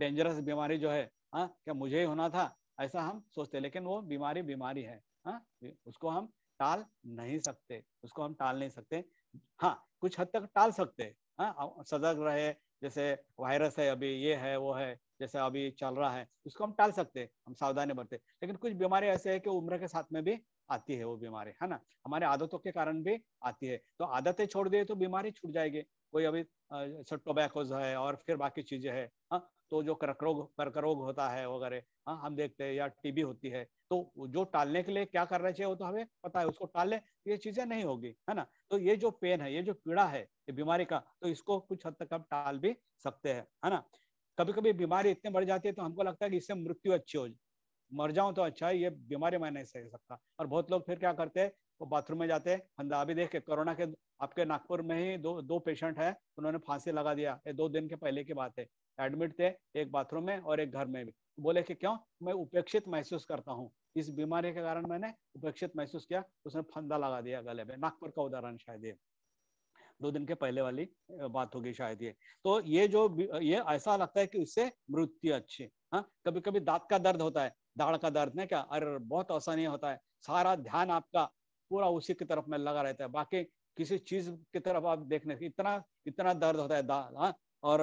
डेंजरस बीमारी जो है हाँ क्या मुझे ही होना था ऐसा हम सोचते लेकिन वो बीमारी बीमारी है हाँ उसको हम टाल नहीं सकते उसको हम टाल नहीं सकते हाँ कुछ हद तक टाल सकते हाँ सजग रहे जैसे वायरस है अभी ये है वो है जैसे अभी चल रहा है उसको हम टाल सकते हम सावधानी बरते लेकिन कुछ बीमारी ऐसे है कि उम्र के साथ में भी आती है वो बीमारी है ना हमारे आदतों के कारण भी आती है तो आदतें छोड़ दे तो बीमारी छूट जाएगी कोई अभी टोबैकोज है और फिर बाकी चीजें है हा? तो जो कर्क रोग कर्क रोग होता है वगैरह हाँ हम देखते हैं या टीबी होती है तो जो टालने के लिए क्या करना चाहिए वो तो हमें पता है उसको टाले ये चीजें नहीं होगी है ना तो ये जो पेन है ये जो पीड़ा है ये बीमारी का तो इसको कुछ हद तक हम टाल भी सकते हैं है ना कभी कभी बीमारी इतनी बढ़ जाती है तो हमको लगता है कि इससे मृत्यु अच्छी हो मर जाऊं तो अच्छा है ये बीमारी मैं नहीं सह सकता और बहुत लोग फिर क्या करते हैं वो बाथरूम में जाते हैं फंदा अभी देख के कोरोना के आपके नागपुर में ही दो दो पेशेंट है उन्होंने फांसी लगा दिया ये दो दिन के पहले की बात है एडमिट थे एक बाथरूम में और एक घर में भी बोले कि क्यों मैं उपेक्षित महसूस करता हूँ इस बीमारी के कारण मैंने उपेक्षित महसूस किया उसने फंदा लगा दिया गले में नागपुर का उदाहरण शायद ये दो दिन के पहले वाली बात होगी शायद ये तो ये जो ये ऐसा लगता है कि उससे मृत्यु अच्छी हाँ कभी कभी दांत का दर्द होता है दाढ़ का दर्द है क्या अरे बहुत आसानी होता है सारा ध्यान आपका पूरा उसी की तरफ में लगा रहता है बाकी किसी चीज की तरफ आप देखने इतना इतना दर्द होता है दाल हाँ और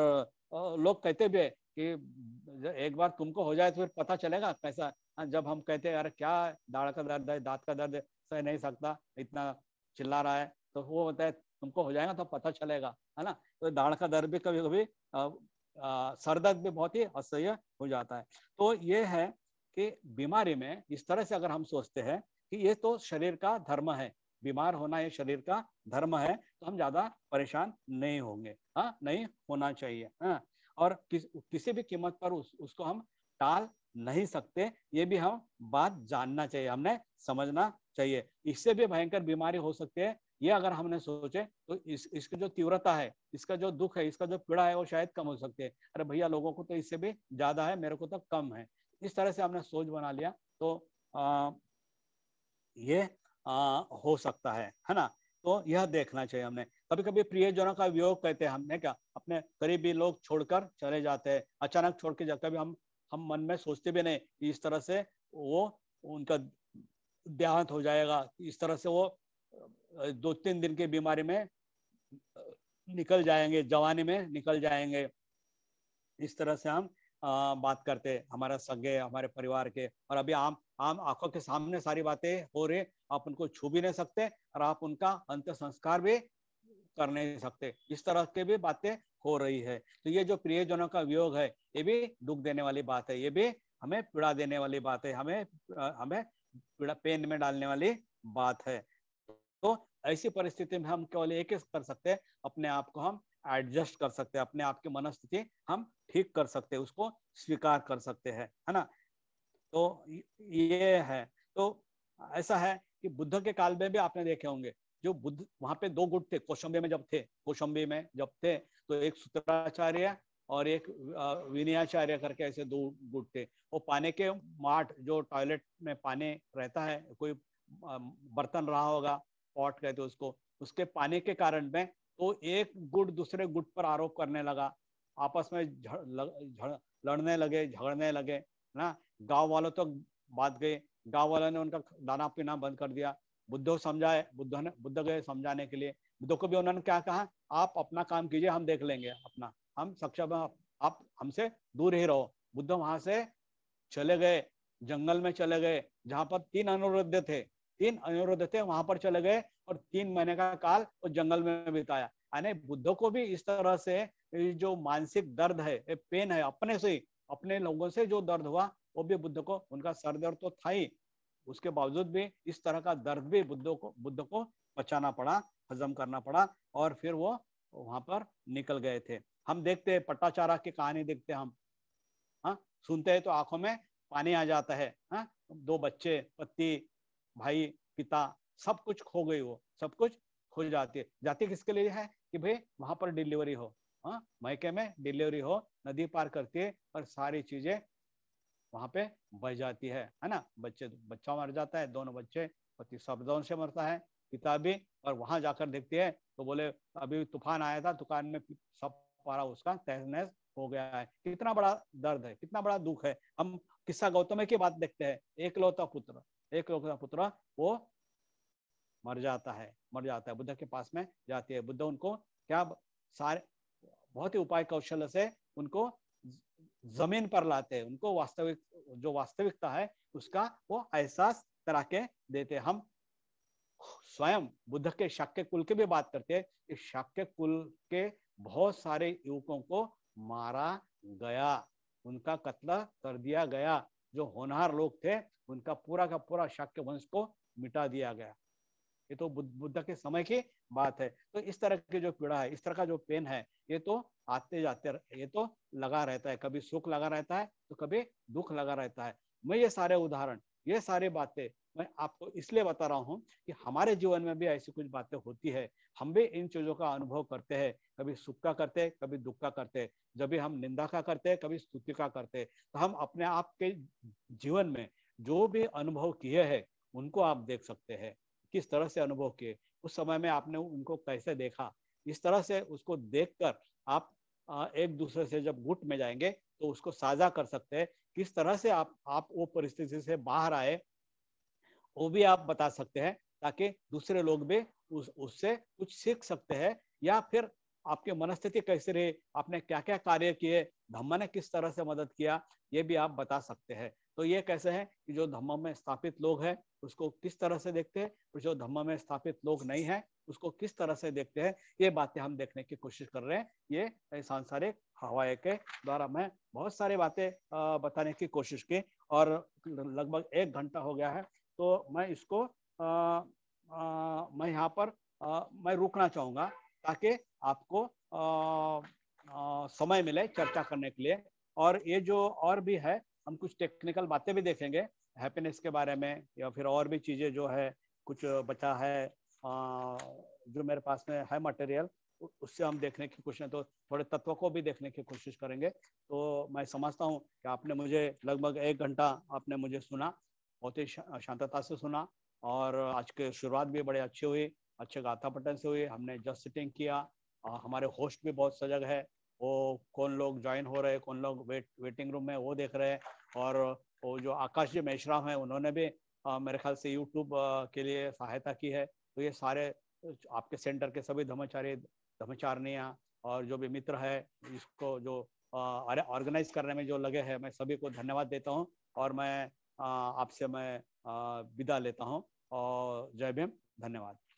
लोग कहते भी है कि एक बार तुमको हो जाए तो फिर पता चलेगा कैसा हाँ, जब हम कहते हैं अरे क्या दाढ़ का दर्द है दांत का दर्द है सह नहीं सकता इतना चिल्ला रहा है तो वो होता है तुमको हो जाएगा तो पता चलेगा है ना तो दाढ़ का दर्द भी कभी कभी सरदर्द भी बहुत ही असह्य हो जाता है तो ये है कि बीमारी में इस तरह से अगर हम सोचते हैं कि ये तो शरीर का धर्म है बीमार होना ये शरीर का धर्म है तो हम ज्यादा परेशान नहीं होंगे हाँ नहीं होना चाहिए हाँ और किस, किसी भी कीमत पर उस, उसको हम टाल नहीं सकते ये भी हम बात जानना चाहिए हमने समझना चाहिए इससे भी भयंकर बीमारी हो सकती है ये अगर हमने सोचे तो इस इसकी जो तीव्रता है इसका जो दुख है इसका जो पीड़ा है वो शायद कम हो सकती है अरे भैया लोगों को तो इससे भी ज्यादा है मेरे को तो कम है इस तरह से हमने सोच बना लिया तो आ, ये आ, हो सकता है है ना तो यह देखना चाहिए हमने कभी कभी प्रियजनों का वियोग कहते हैं हमने क्या अपने करीबी लोग छोड़कर चले जाते हैं अचानक छोड़ के जाते हम हम मन में सोचते भी नहीं इस तरह से वो उनका देहांत हो जाएगा इस तरह से वो दो तीन दिन की बीमारी में निकल जाएंगे जवानी में निकल जाएंगे इस तरह से हम बात करते हमारा सगे हमारे परिवार के और अभी आम आम आंखों के सामने सारी बातें हो रही आप उनको छू भी नहीं सकते और आप उनका अंत संस्कार भी कर नहीं सकते इस तरह के भी बातें हो रही है तो ये जो प्रियजनों का वियोग है ये भी दुख देने वाली बात है ये भी हमें पीड़ा देने वाली बात है हमें हमें पीड़ा पेन में डालने वाली बात है तो ऐसी परिस्थिति में हम केवल एक कर सकते हैं अपने आप को हम एडजस्ट कर सकते हैं अपने आप की मनस्थिति हम ठीक कर सकते हैं उसको स्वीकार कर सकते हैं है ना तो ये है तो ऐसा है कि बुद्ध के काल में भी आपने देखे होंगे जो बुद्ध वहां पे दो गुट थे कोशंबे में जब थे कोशंबे में जब थे तो एक सूत्राचार्य और एक विनयाचार्य करके ऐसे दो गुट थे वो पाने के माठ जो टॉयलेट में पाने रहता है कोई बर्तन रहा होगा पॉट कहते उसको उसके पाने के कारण में तो एक गुट दूसरे गुट पर आरोप करने लगा आपस में लड़ने लगे झगड़ने लगे ना गांव वालों तक तो बात गए गांव वालों ने उनका दाना पीना बंद कर दिया बुद्धो समझाए बुद्ध ने बुद्ध गए समझाने के लिए बुद्ध को भी उन्होंने क्या कहा आप अपना काम कीजिए हम देख लेंगे अपना हम सक्षम आप हमसे दूर ही रहो बुद्ध वहां से चले गए जंगल में चले गए जहां पर तीन अनुरुद्ध थे तीन अनुरुद्ध थे वहां पर चले गए और तीन महीने का काल वो जंगल में बिताया यानी बुद्ध को भी इस तरह से जो मानसिक दर्द है पेन है अपने से अपने लोगों से जो दर्द हुआ वो भी बुद्ध को उनका सर दर्द तो था ही उसके बावजूद भी इस तरह का दर्द भी बुद्ध को बुद्ध को बचाना पड़ा हजम करना पड़ा और फिर वो वहां पर निकल गए थे हम देखते हैं पट्टाचारा की कहानी देखते हम हाँ सुनते हैं तो आंखों में पानी आ जाता है हाँ दो बच्चे पति भाई पिता सब कुछ खो गई वो सब कुछ खो जाती है जाती किसके लिए है कि भाई वहां पर डिलीवरी हो हाँ मैके में डिलीवरी हो नदी पार करती है और सारी चीजें वहां पे बह जाती है है ना बच्चे बच्चा मर जाता है दोनों बच्चे पति दोनों से मरता है पिता भी और वहां जाकर देखती है तो बोले अभी तूफान आया था दुकान में सब पारा उसका तहस नहस हो गया है कितना बड़ा दर्द है कितना बड़ा दुख है हम किस्सा गौतम की बात देखते हैं एक लौता पुत्र एक लौता पुत्र वो मर जाता है मर जाता है बुद्ध के पास में जाती है बुद्ध उनको क्या सारे बहुत ही उपाय कौशल से उनको जमीन पर लाते हैं उनको वास्तविक जो वास्तविकता है उसका वो एहसास करा के देते हम स्वयं बुद्ध के शाक्य कुल की भी बात करते हैं इस शाक्य कुल के बहुत सारे युवकों को मारा गया उनका कत्ल कर दिया गया जो होनहार लोग थे उनका पूरा का पूरा शाक्य वंश को मिटा दिया गया ये तो बुद्ध के समय की बात है तो इस तरह की जो पीड़ा है इस तरह का जो पेन है ये तो आते जाते ये तो लगा रहता है कभी सुख लगा रहता है तो कभी दुख लगा रहता है मैं ये सारे उदाहरण ये सारे बातें मैं आपको इसलिए बता रहा हूँ कि हमारे जीवन में भी ऐसी कुछ बातें होती है हम भी इन चीजों का अनुभव करते हैं कभी सुख का करते हैं कभी दुख का करते हैं जब भी हम निंदा का करते हैं कभी स्तुति का करते हैं तो हम अपने आप के जीवन में जो भी अनुभव किए हैं उनको आप देख सकते हैं किस तरह से अनुभव किए उस समय में आपने उनको कैसे देखा इस तरह से उसको देखकर आप एक दूसरे से जब गुट में जाएंगे तो उसको साझा कर सकते हैं किस तरह से आप आप वो परिस्थिति से बाहर आए वो भी आप बता सकते हैं ताकि दूसरे लोग भी उस उससे कुछ सीख सकते हैं या फिर आपकी मनस्थिति कैसे रही आपने क्या क्या कार्य किए धम्मा ने किस तरह से मदद किया ये भी आप बता सकते हैं तो ये कैसे है कि जो धम्म में स्थापित लोग हैं उसको किस तरह से देखते हैं और जो धम्म में स्थापित लोग नहीं है उसको किस तरह से देखते हैं ये बातें हम देखने की कोशिश कर रहे हैं ये सांसारिक हवाए के द्वारा मैं बहुत सारी बातें बताने की कोशिश की और लगभग एक घंटा हो गया है तो मैं इसको आ, आ, मैं यहाँ पर आ, मैं रुकना चाहूंगा ताकि आपको आ, आ, समय मिले चर्चा करने के लिए और ये जो और भी है हम कुछ टेक्निकल बातें भी देखेंगे हैप्पीनेस के बारे में या फिर और भी चीज़ें जो है कुछ बचा है आ, जो मेरे पास में है मटेरियल उससे हम देखने की कोशिश तो थोड़े तत्व को भी देखने की कोशिश करेंगे तो मैं समझता हूँ कि आपने मुझे लगभग एक घंटा आपने मुझे सुना बहुत ही शांतता से सुना और आज के शुरुआत भी बड़े अच्छी हुई अच्छे गाथा पटन से हुई हमने जस्ट सिटिंग किया हमारे होस्ट भी बहुत सजग है वो कौन लोग ज्वाइन हो रहे हैं कौन लोग वेट वेटिंग रूम में वो देख रहे हैं और वो जो आकाश जी मेश्राम है उन्होंने भी आ, मेरे ख्याल से यूट्यूब के लिए सहायता की है तो ये सारे आपके सेंटर के सभी धर्मचारी धर्मचारणियाँ और जो भी मित्र है इसको जो अरे ऑर्गेनाइज करने में जो लगे हैं मैं सभी को धन्यवाद देता हूँ और मैं आपसे मैं विदा लेता हूँ और जय भीम धन्यवाद